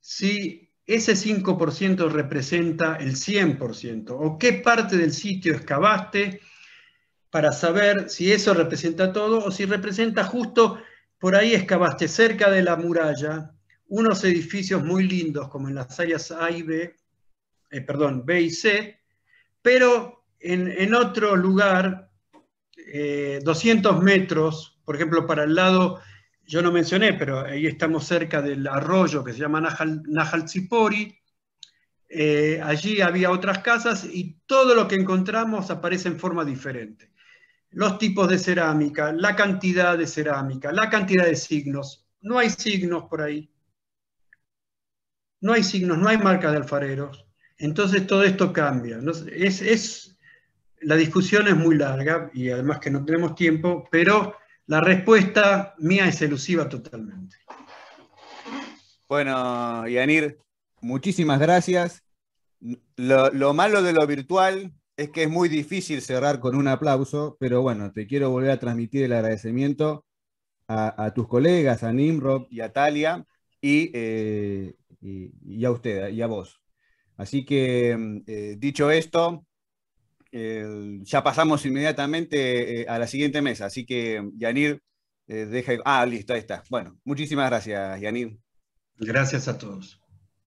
C: si ese 5% representa el 100%, o qué parte del sitio excavaste para saber si eso representa todo o si representa justo, por ahí excavaste cerca de la muralla unos edificios muy lindos como en las áreas A y B, eh, perdón, B y C, pero en, otro lugar, 200 eh, metros, por ejemplo, para el lado, yo no mencioné, pero ahí estamos cerca del arroyo que se llama Najal, eh, allí había otras casas y todo lo que encontramos aparece en forma diferente los tipos de cerámica, la cantidad de cerámica, la cantidad de signos. No hay signos por ahí. No hay signos, no hay marcas de alfareros. Entonces todo esto cambia. Es, es, la discusión es muy larga y además que no tenemos tiempo,
A: pero la respuesta mía es elusiva totalmente. Bueno, Yanir, muchísimas gracias. Lo, lo malo de lo virtual es que es muy difícil cerrar con un aplauso, pero bueno, te quiero volver a transmitir el agradecimiento a, tus colegas, a Nimrod y a Talia, y, eh, a usted, y a vos. Así que, mm, eh, dicho esto, ya pasamos inmediatamente eh, a la siguiente mesa. Así que, Yanir, deja... Ah, listo, ahí está. Bueno, muchísimas gracias, Yanir. Gracias a todos.